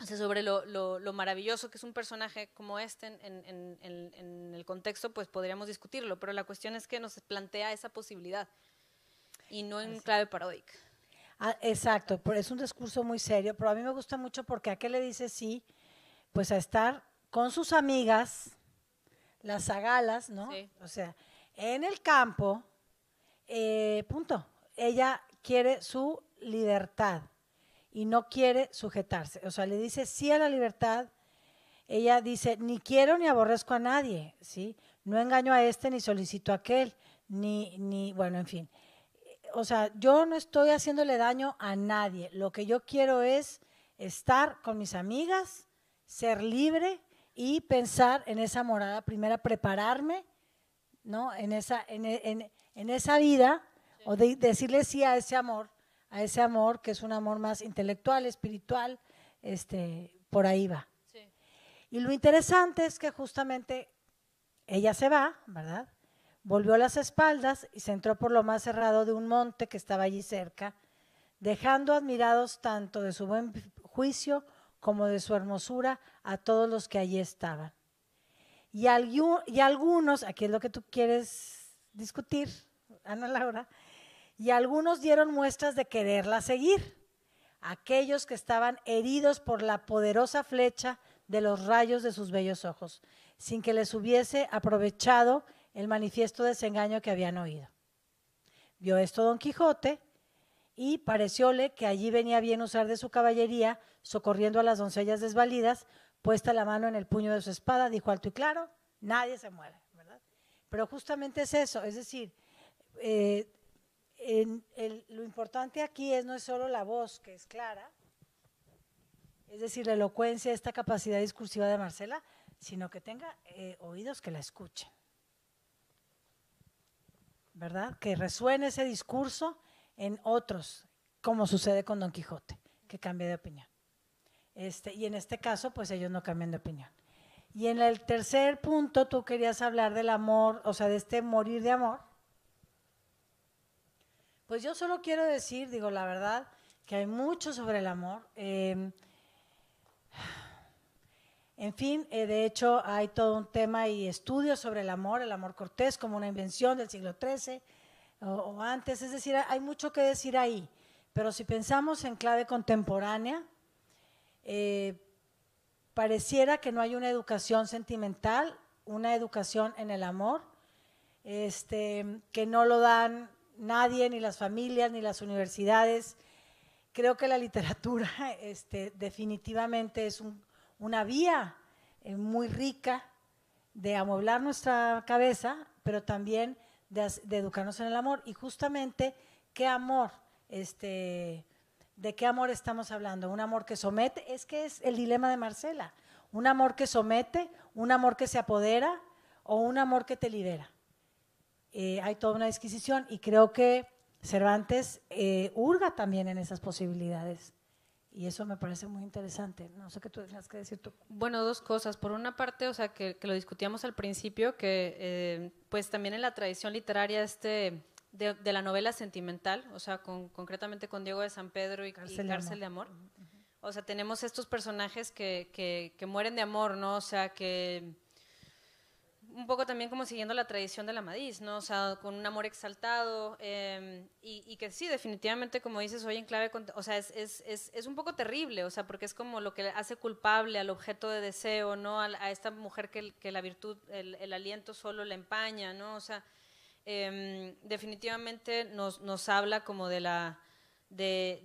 o sea, sobre lo, maravilloso que es un personaje como este en, el contexto, pues podríamos discutirlo, pero la cuestión es que nos plantea esa posibilidad y no en clave paródica. Ah, exacto, pero es un discurso muy serio, pero a mí me gusta mucho porque a qué le dice sí, pues a estar con sus amigas, las zagalas, ¿no? O sea, en el campo, eh, punto. Ella quiere su libertad y no quiere sujetarse. O sea, le dice sí a la libertad. Ella dice, ni quiero ni aborrezco a nadie, ¿sí? No engaño a este ni solicito a aquel, ni, ni, bueno, en fin. O sea, yo no estoy haciéndole daño a nadie. Lo que yo quiero es estar con mis amigas, ser libre y pensar en esa morada primera, prepararme, ¿no? En esa, en, en esa vida o decirle sí a ese amor, a ese amor que es un amor más intelectual, espiritual, este, por ahí va. Y lo interesante es que justamente ella se va, ¿verdad? Volvió las espaldas y se entró por lo más cerrado de un monte que estaba allí cerca, dejando admirados tanto de su buen juicio como de su hermosura a todos los que allí estaban. Y, algunos, aquí es lo que tú quieres discutir, Ana Laura, y algunos dieron muestras de quererla seguir. Aquellos que estaban heridos por la poderosa flecha de los rayos de sus bellos ojos, sin que les hubiese aprovechado el manifiesto desengaño que habían oído. Vio esto don Quijote y parecióle que allí venía bien usar de su caballería, socorriendo a las doncellas desvalidas, puesta la mano en el puño de su espada, dijo alto y claro, nadie se muere. Pero justamente es eso, es decir, eh, lo importante aquí es no es solo la voz, que es clara, es decir, la elocuencia, esta capacidad discursiva de Marcela, sino que tenga eh, oídos que la escuchen. ¿Verdad? Que resuene ese discurso en otros, como sucede con Don Quijote, que cambia de opinión. Este, y en este caso, pues ellos no cambian de opinión. Y en el tercer punto tú querías hablar del amor, o sea, de este morir de amor. Pues yo solo quiero decir, digo la verdad, que hay mucho sobre el amor. Em, en fin, eh, de hecho hay todo un tema y estudios sobre el amor, el amor cortés como una invención del siglo XIII o, antes, es decir, hay mucho que decir ahí, pero si pensamos en clave contemporánea, eh, Pareciera que no hay una educación sentimental, una educación en el amor, este, que no lo dan nadie, ni las familias, ni las universidades. Creo que la literatura este, definitivamente es una vía eh, muy rica de amueblar nuestra cabeza, pero también de, de, educarnos en el amor. Y justamente, ¿qué amor? Este, ¿De qué amor estamos hablando? Un amor que somete, es que es el dilema de Marcela. Un amor que somete, un amor que se apodera o un amor que te lidera. Eh, hay toda una disquisición y creo que Cervantes eh, hurga también en esas posibilidades. Y eso me parece muy interesante. No sé qué tú que decir tú. Bueno, dos cosas. Por una parte, o sea, que, lo discutíamos al principio, que eh, pues también en la tradición literaria este de, la novela sentimental, o sea, concretamente con Diego de San Pedro y Cárcel, de Amor. O sea, tenemos estos personajes que, que, mueren de amor, ¿no? O sea, que un poco también como siguiendo la tradición de la Madiz, ¿no? O sea, con un amor exaltado em, y, que sí, definitivamente, como dices hoy en clave, o sea, es, un poco terrible, o sea, porque es como lo que hace culpable al objeto de deseo, ¿no? A, esta mujer que, que la virtud, el, el, aliento solo la empaña, ¿no? O sea, Em, definitivamente nos, nos, habla como de la, de,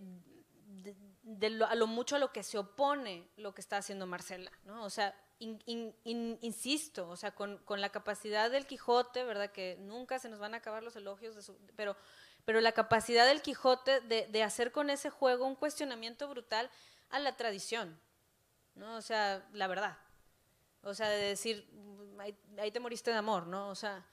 de, lo, a lo mucho a lo que se opone lo que está haciendo Marcela, ¿no? O sea, insisto, o sea, con, con, la capacidad del Quijote, ¿verdad? Que nunca se nos van a acabar los elogios, pero, pero la capacidad del Quijote de, de hacer con ese juego un cuestionamiento brutal a la tradición, ¿no? O sea, la verdad. O sea, de decir, mm, ahí, ahí te moriste de amor, ¿no? O sea,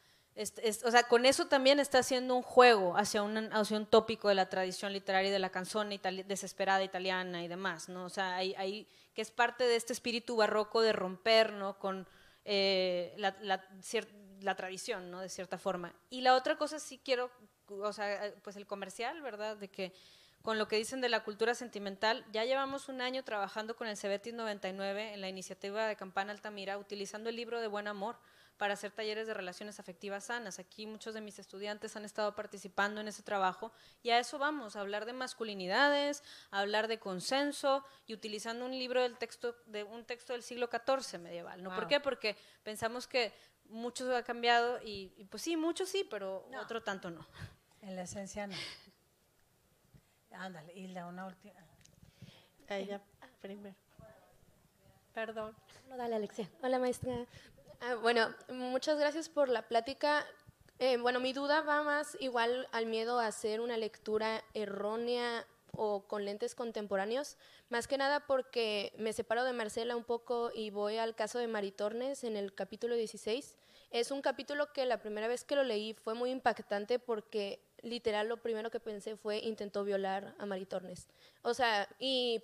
o sea, con eso también está haciendo un juego hacia un, tópico de la tradición literaria y de la canción desesperada italiana y demás, ¿no? O sea, que es parte de este espíritu barroco de romper, ¿no? Con eh, la, tradición, ¿no? De cierta forma. Y la otra cosa sí quiero, o sea, pues el comercial, ¿verdad? De que con lo que dicen de la cultura sentimental, ya llevamos un año trabajando con el Cebetis 99 en la iniciativa de Campana Altamira, utilizando el libro de Buen Amor para hacer talleres de relaciones afectivas sanas. Aquí muchos de mis estudiantes han estado participando en ese trabajo y a eso vamos, a hablar de masculinidades, hablar de consenso y utilizando un libro del texto, de un texto del siglo XIV medieval. ¿no? ¿Por qué? Porque pensamos que mucho ha cambiado y, pues sí, mucho sí, pero otro tanto no. En la esencia no. Ándale, Hilda, una última. Ella primero. Perdón. No, dale, Alexia. Hola, maestra. Ah, bueno, muchas gracias por la plática. Eh, bueno, mi duda va más igual al miedo a hacer una lectura errónea o con lentes contemporáneos, más que nada porque me separo de Marcela un poco y voy al caso de Maritornes en el capítulo 16. Es un capítulo que la primera vez que lo leí fue muy impactante porque literal lo primero que pensé fue intentó violar a Maritornes. O sea, y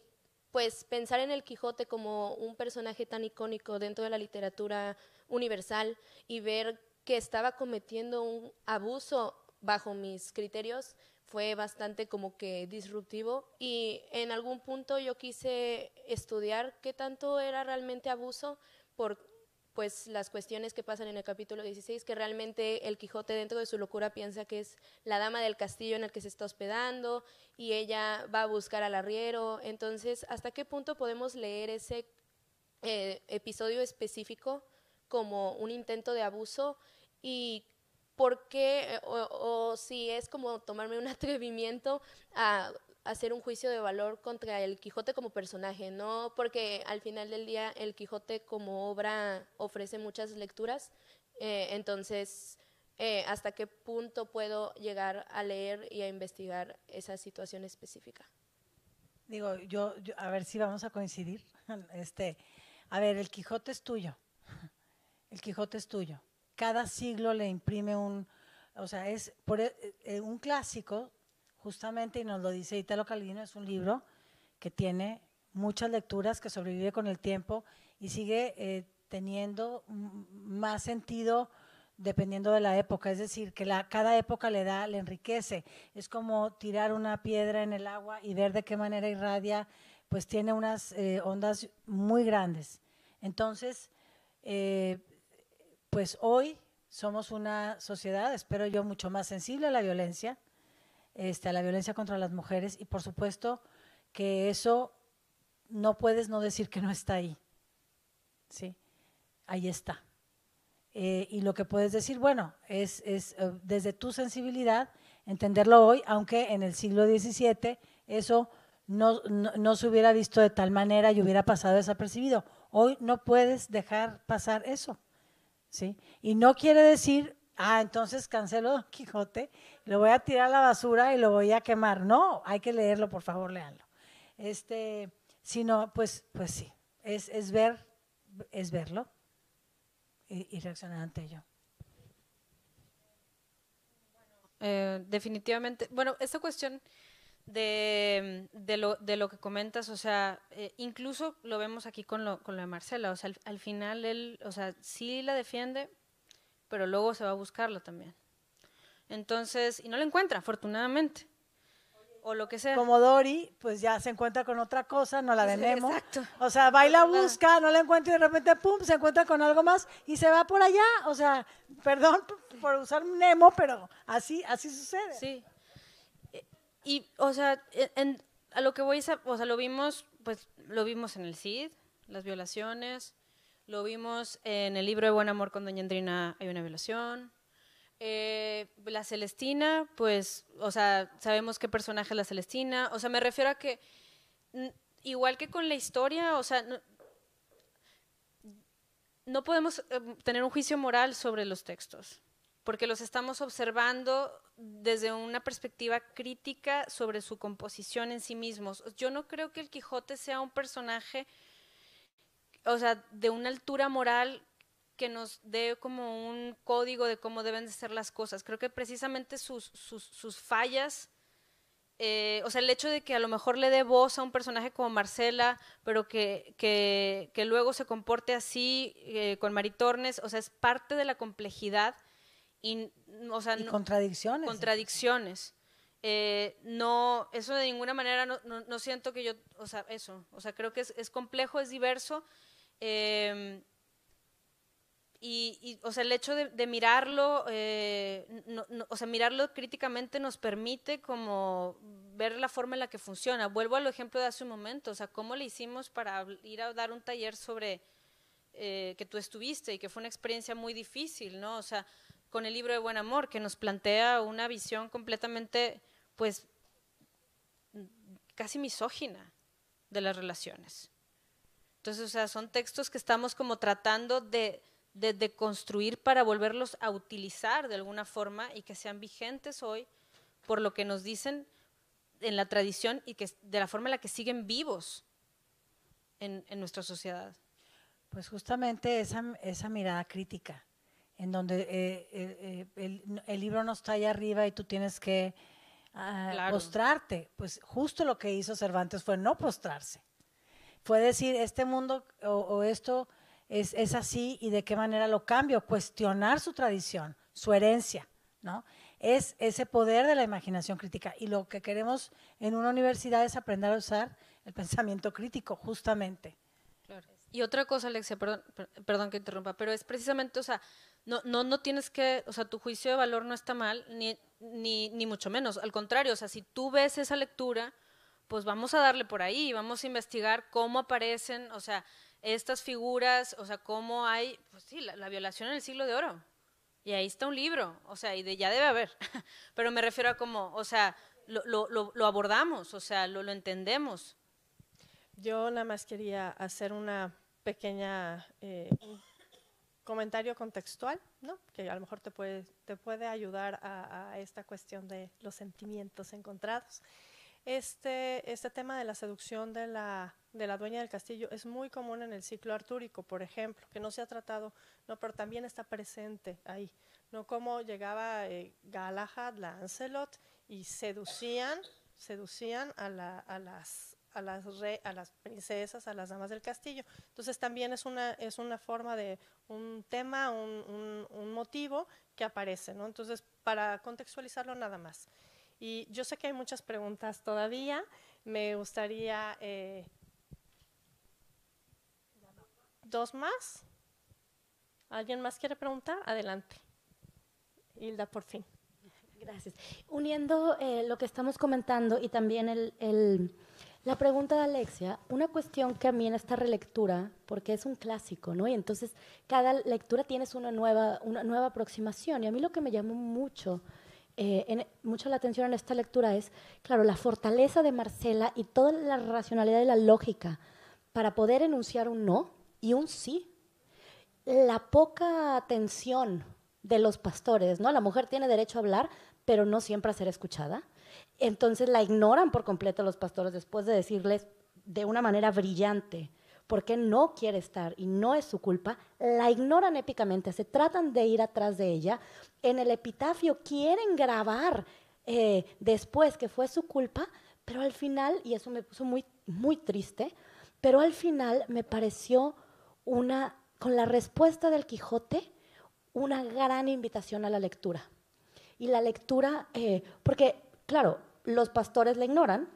pues pensar en el Quijote como un personaje tan icónico dentro de la literatura universal y ver que estaba cometiendo un abuso bajo mis criterios fue bastante como que disruptivo y en algún punto yo quise estudiar qué tanto era realmente abuso por pues las cuestiones que pasan en el capítulo 16, que realmente el Quijote dentro de su locura piensa que es la dama del castillo en el que se está hospedando y ella va a buscar al arriero. Entonces, ¿hasta qué punto podemos leer ese eh, episodio específico como un intento de abuso y por qué eh, o, si es como tomarme un atrevimiento a hacer un juicio de valor contra el Quijote como personaje, ¿no? Porque al final del día el Quijote como obra ofrece muchas lecturas, eh, entonces eh, hasta qué punto puedo llegar a leer y a investigar esa situación específica. Digo, yo, yo a ver si vamos a coincidir. Este, a ver, el Quijote es tuyo. El Quijote es tuyo. Cada siglo le imprime un, o sea, es por, e, eh, un clásico, justamente, y nos lo dice Italo Calvino, es un libro que tiene muchas lecturas, que sobrevive con el tiempo y sigue eh, teniendo más sentido dependiendo de la época, es decir, que la, cada época le da, le enriquece. Es como tirar una piedra en el agua y ver de qué manera irradia, pues tiene unas eh, ondas muy grandes. Entonces, pues hoy somos una sociedad, espero yo, mucho más sensible a la violencia, este, a la violencia contra las mujeres y por supuesto que eso no puedes no decir que no está ahí. ¿sí? Ahí está. Eh, y lo que puedes decir, bueno, es, eh, desde tu sensibilidad entenderlo hoy, aunque en el siglo XVII eso no, se hubiera visto de tal manera y hubiera pasado desapercibido. Hoy no puedes dejar pasar eso. ¿sí? Y no quiere decir, ah, entonces cancelo Don Quijote, lo voy a tirar a la basura y lo voy a quemar. No, hay que leerlo, por favor, leanlo. Este, sino, pues, pues sí, es, ver, es verlo y, reaccionar ante ello. Eh, definitivamente, bueno, esta cuestión de, lo, de lo que comentas, o sea, eh, incluso lo vemos aquí con lo, con lo de Marcela, o sea, al, final él, o sea, sí la defiende, pero luego se va a buscarla también. Entonces, y no la encuentra, afortunadamente. O lo que sea. Como Dory pues ya se encuentra con otra cosa, no la vemos Exacto. O sea, va y la busca, no la encuentra y de repente, pum, se encuentra con algo más y se va por allá. O sea, perdón por usar Nemo, pero así, así sucede. Sí, y, o sea, e, a lo que voy, o sea, lo vimos, pues lo vimos en el CID, las violaciones, lo vimos en el libro de Buen Amor con Doña Andrina, hay una violación. Eh, la Celestina, pues, o sea, sabemos qué personaje es la Celestina. O sea, me refiero a que, igual que con la historia, o sea, no, podemos em, tener un juicio moral sobre los textos, porque los estamos observando desde una perspectiva crítica sobre su composición en sí mismos. Yo no creo que el Quijote sea un personaje, o sea, de una altura moral que nos dé como un código de cómo deben de ser las cosas. Creo que precisamente sus, sus, fallas, eh, o sea, el hecho de que a lo mejor le dé voz a un personaje como Marcela, pero que, que, que luego se comporte así eh, con Maritornes, o sea, es parte de la complejidad y, mm, o sea, contradicciones. Contradicciones. Eh, no, eso de ninguna manera no, no, siento que yo, o sea, eso, o sea, creo que es, es complejo, es diverso. Eh, y, o sea, el hecho de, mirarlo, eh, o sea, mirarlo críticamente nos permite como ver la forma en la que funciona. Vuelvo al ejemplo de hace un momento, o sea, cómo le hicimos para ir a dar un taller sobre que tú estuviste y que fue una experiencia muy difícil, ¿no? O sea, con el libro de Buen Amor, que nos plantea una visión completamente, pues, casi misógina de las relaciones. Entonces, o sea, son textos que estamos como tratando de, construir para volverlos a utilizar de alguna forma y que sean vigentes hoy por lo que nos dicen en la tradición y que de la forma en la que siguen vivos en, nuestra sociedad. Pues justamente esa mirada crítica, en donde eh, eh, eh, el, libro no está allá arriba y tú tienes que ah, postrarte. Pues justo lo que hizo Cervantes fue no postrarse. Fue decir, este mundo o, esto es, así y de qué manera lo cambio, cuestionar su tradición, su herencia, ¿no? Es ese poder de la imaginación crítica. Y lo que queremos en una universidad es aprender a usar el pensamiento crítico, justamente. Y otra cosa, Alexia, perdón, perdón que interrumpa, pero es precisamente, o sea, no, no, no tienes que, o sea, tu juicio de valor no está mal, ni, ni, ni mucho menos. Al contrario, o sea, si tú ves esa lectura, pues vamos a darle por ahí, vamos a investigar cómo aparecen, o sea, estas figuras, o sea, cómo hay, pues sí, la, violación en el siglo de oro. Y ahí está un libro, o sea, y de, ya debe haber. Pero me refiero a cómo, o sea, lo, lo, lo abordamos, o sea, lo, lo entendemos. Yo nada más quería hacer una pequeña, eh, comentario contextual, ¿no? que a lo mejor te puede, te puede ayudar a, esta cuestión de los sentimientos encontrados. Este, este tema de la seducción de la, de la dueña del castillo es muy común en el ciclo artúrico, por ejemplo, que no se ha tratado, no, pero también está presente ahí. No como llegaba eh, Galahad, la Lancelot, y seducían, seducían a, las, a las, re, a las princesas, a las damas del castillo. Entonces también es una, es una forma de un tema, un, motivo que aparece, ¿no? Entonces, para contextualizarlo nada más. Y yo sé que hay muchas preguntas todavía, me gustaría... Eh, ¿Dos más? ¿Alguien más quiere preguntar? Adelante. Hilda, por fin. Gracias. Uniendo eh, lo que estamos comentando y también el la pregunta de Alexia, una cuestión que a mí en esta relectura, porque es un clásico, ¿no? Y entonces cada lectura tienes una nueva, una nueva aproximación. Y a mí lo que me llamó mucho, eh, mucho la atención en esta lectura es, claro, la fortaleza de Marcela y toda la racionalidad y la lógica para poder enunciar un no y un sí. La poca atención de los pastores, ¿no? La mujer tiene derecho a hablar, pero no siempre a ser escuchada entonces la ignoran por completo los pastores después de decirles de una manera brillante por qué no quiere estar y no es su culpa, la ignoran épicamente, se tratan de ir atrás de ella. En el epitafio quieren grabar eh, después que fue su culpa, pero al final, y eso me puso muy, muy triste, pero al final me pareció una, con la respuesta del Quijote, una gran invitación a la lectura. Y la lectura, eh, porque Claro, los pastores la ignoran.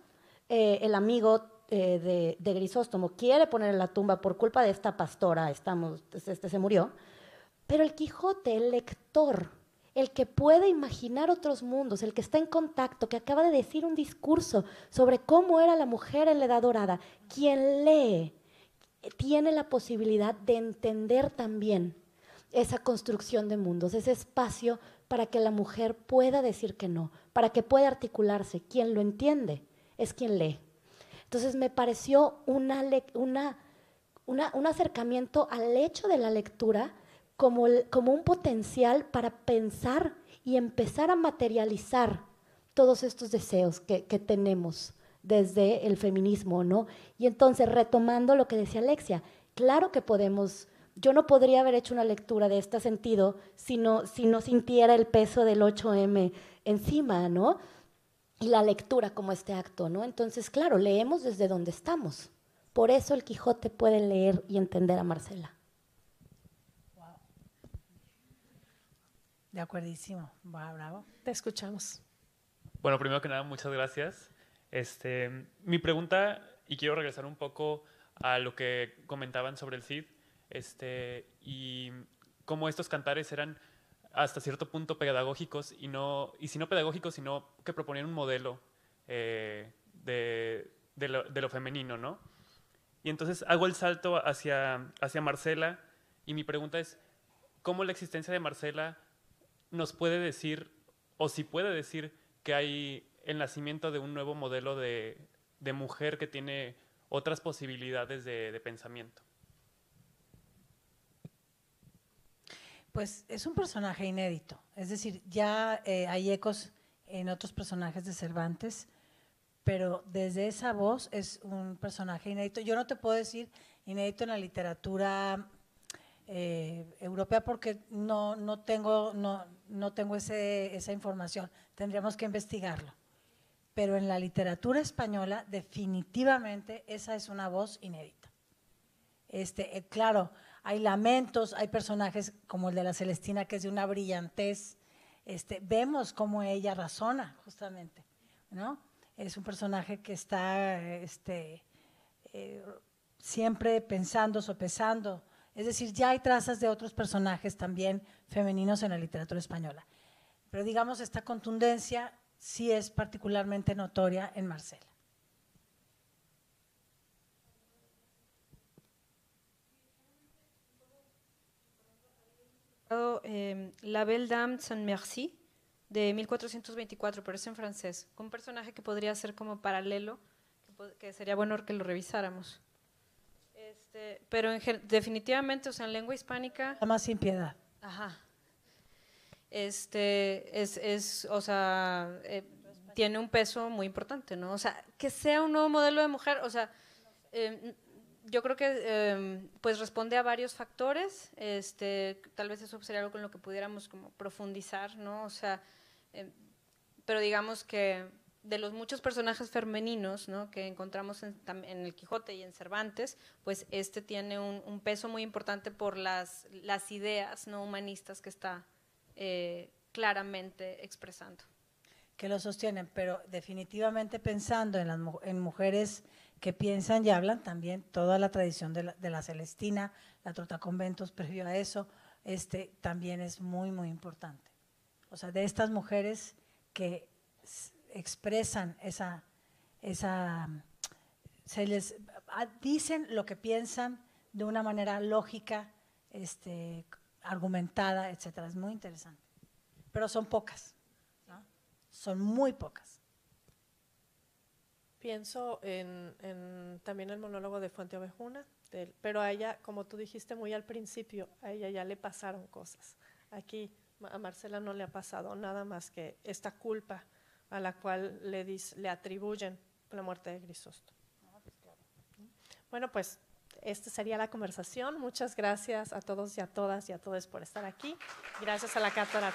Eh, el amigo eh, de, Grisóstomo quiere poner en la tumba por culpa de esta pastora, estamos, este, este se murió. Pero el Quijote, el lector, el que puede imaginar otros mundos, el que está en contacto, que acaba de decir un discurso sobre cómo era la mujer en la Edad Dorada, quien lee, tiene la posibilidad de entender también esa construcción de mundos, ese espacio para que la mujer pueda decir que no, para que pueda articularse. Quien lo entiende es quien lee. Entonces me pareció una, una, un acercamiento al hecho de la lectura como, como un potencial para pensar y empezar a materializar todos estos deseos que, tenemos desde el feminismo, ¿no? Y entonces, retomando lo que decía Alexia, claro que podemos yo no podría haber hecho una lectura de este sentido si no, si no sintiera el peso del 8M encima, ¿no? Y la lectura como este acto, ¿no? Entonces, claro, leemos desde donde estamos. Por eso el Quijote puede leer y entender a Marcela. De acuerdísimo. bravo. Te escuchamos. Bueno, primero que nada, muchas gracias. Este, mi pregunta, y quiero regresar un poco a lo que comentaban sobre el CID, este, y cómo estos cantares eran hasta cierto punto pedagógicos y y si no pedagógicos, sino que proponían un modelo eh, de, lo, femenino, ¿no? Y entonces hago el salto hacia, hacia Marcela y mi pregunta es, ¿cómo la existencia de Marcela nos puede decir, o si puede decir, que hay el nacimiento de un nuevo modelo de, mujer que tiene otras posibilidades de pensamiento? Pues es un personaje inédito, es decir, ya eh, hay ecos en otros personajes de Cervantes, pero desde esa voz es un personaje inédito. Yo no te puedo decir inédito en la literatura eh, europea porque no, no tengo, no, tengo ese, esa información, tendríamos que investigarlo. Pero en la literatura española definitivamente esa es una voz inédita. Este, eh, claro, hay lamentos, hay personajes como el de la Celestina, que es de una brillantez. Este, vemos cómo ella razona, justamente, ¿no? Es un personaje que está este, eh, siempre pensando, sopesando. Es decir, ya hay trazas de otros personajes también femeninos en la literatura española. Pero digamos, esta contundencia sí es particularmente notoria en Marcela. Em, La Belle Dame Saint Merci de 1424, pero es en francés, un personaje que podría ser como paralelo, que, sería bueno que lo revisáramos. Este, pero definitivamente, o sea, en lengua hispánica... La más sin piedad. Ajá. Este, es, o sea, eh, tiene un peso muy importante, ¿no? O sea, que sea un nuevo modelo de mujer, o sea, em, yo creo que em, pues responde a varios factores. Este, tal vez eso sería algo con lo que pudiéramos como profundizar, ¿no? O sea, em, pero digamos que de los muchos personajes femeninos ¿no? que encontramos en, el Quijote y en Cervantes, pues este tiene un, peso muy importante por las, ideas no humanistas que está eh, claramente expresando. Que lo sostienen, pero definitivamente pensando en en mujeres que piensan y hablan también toda la tradición de la, Celestina, la Trota Conventos previo a eso, este, también es muy, muy importante. O sea, de estas mujeres que expresan esa, esa, se les ah, dicen lo que piensan de una manera lógica, este, argumentada, etcétera. Es muy interesante. Pero son pocas, son muy pocas pienso en, en también el monólogo de Fuente Ovejuna, pero a ella, como tú dijiste muy al principio, a ella ya le pasaron cosas. Aquí a Marcela no le ha pasado nada más que esta culpa a la cual le, le atribuyen la muerte de Grisóstomo. Ah, pues bueno, pues esta sería la conversación. Muchas gracias a todos y a todas y a todos por estar aquí. Gracias a la Cátedra.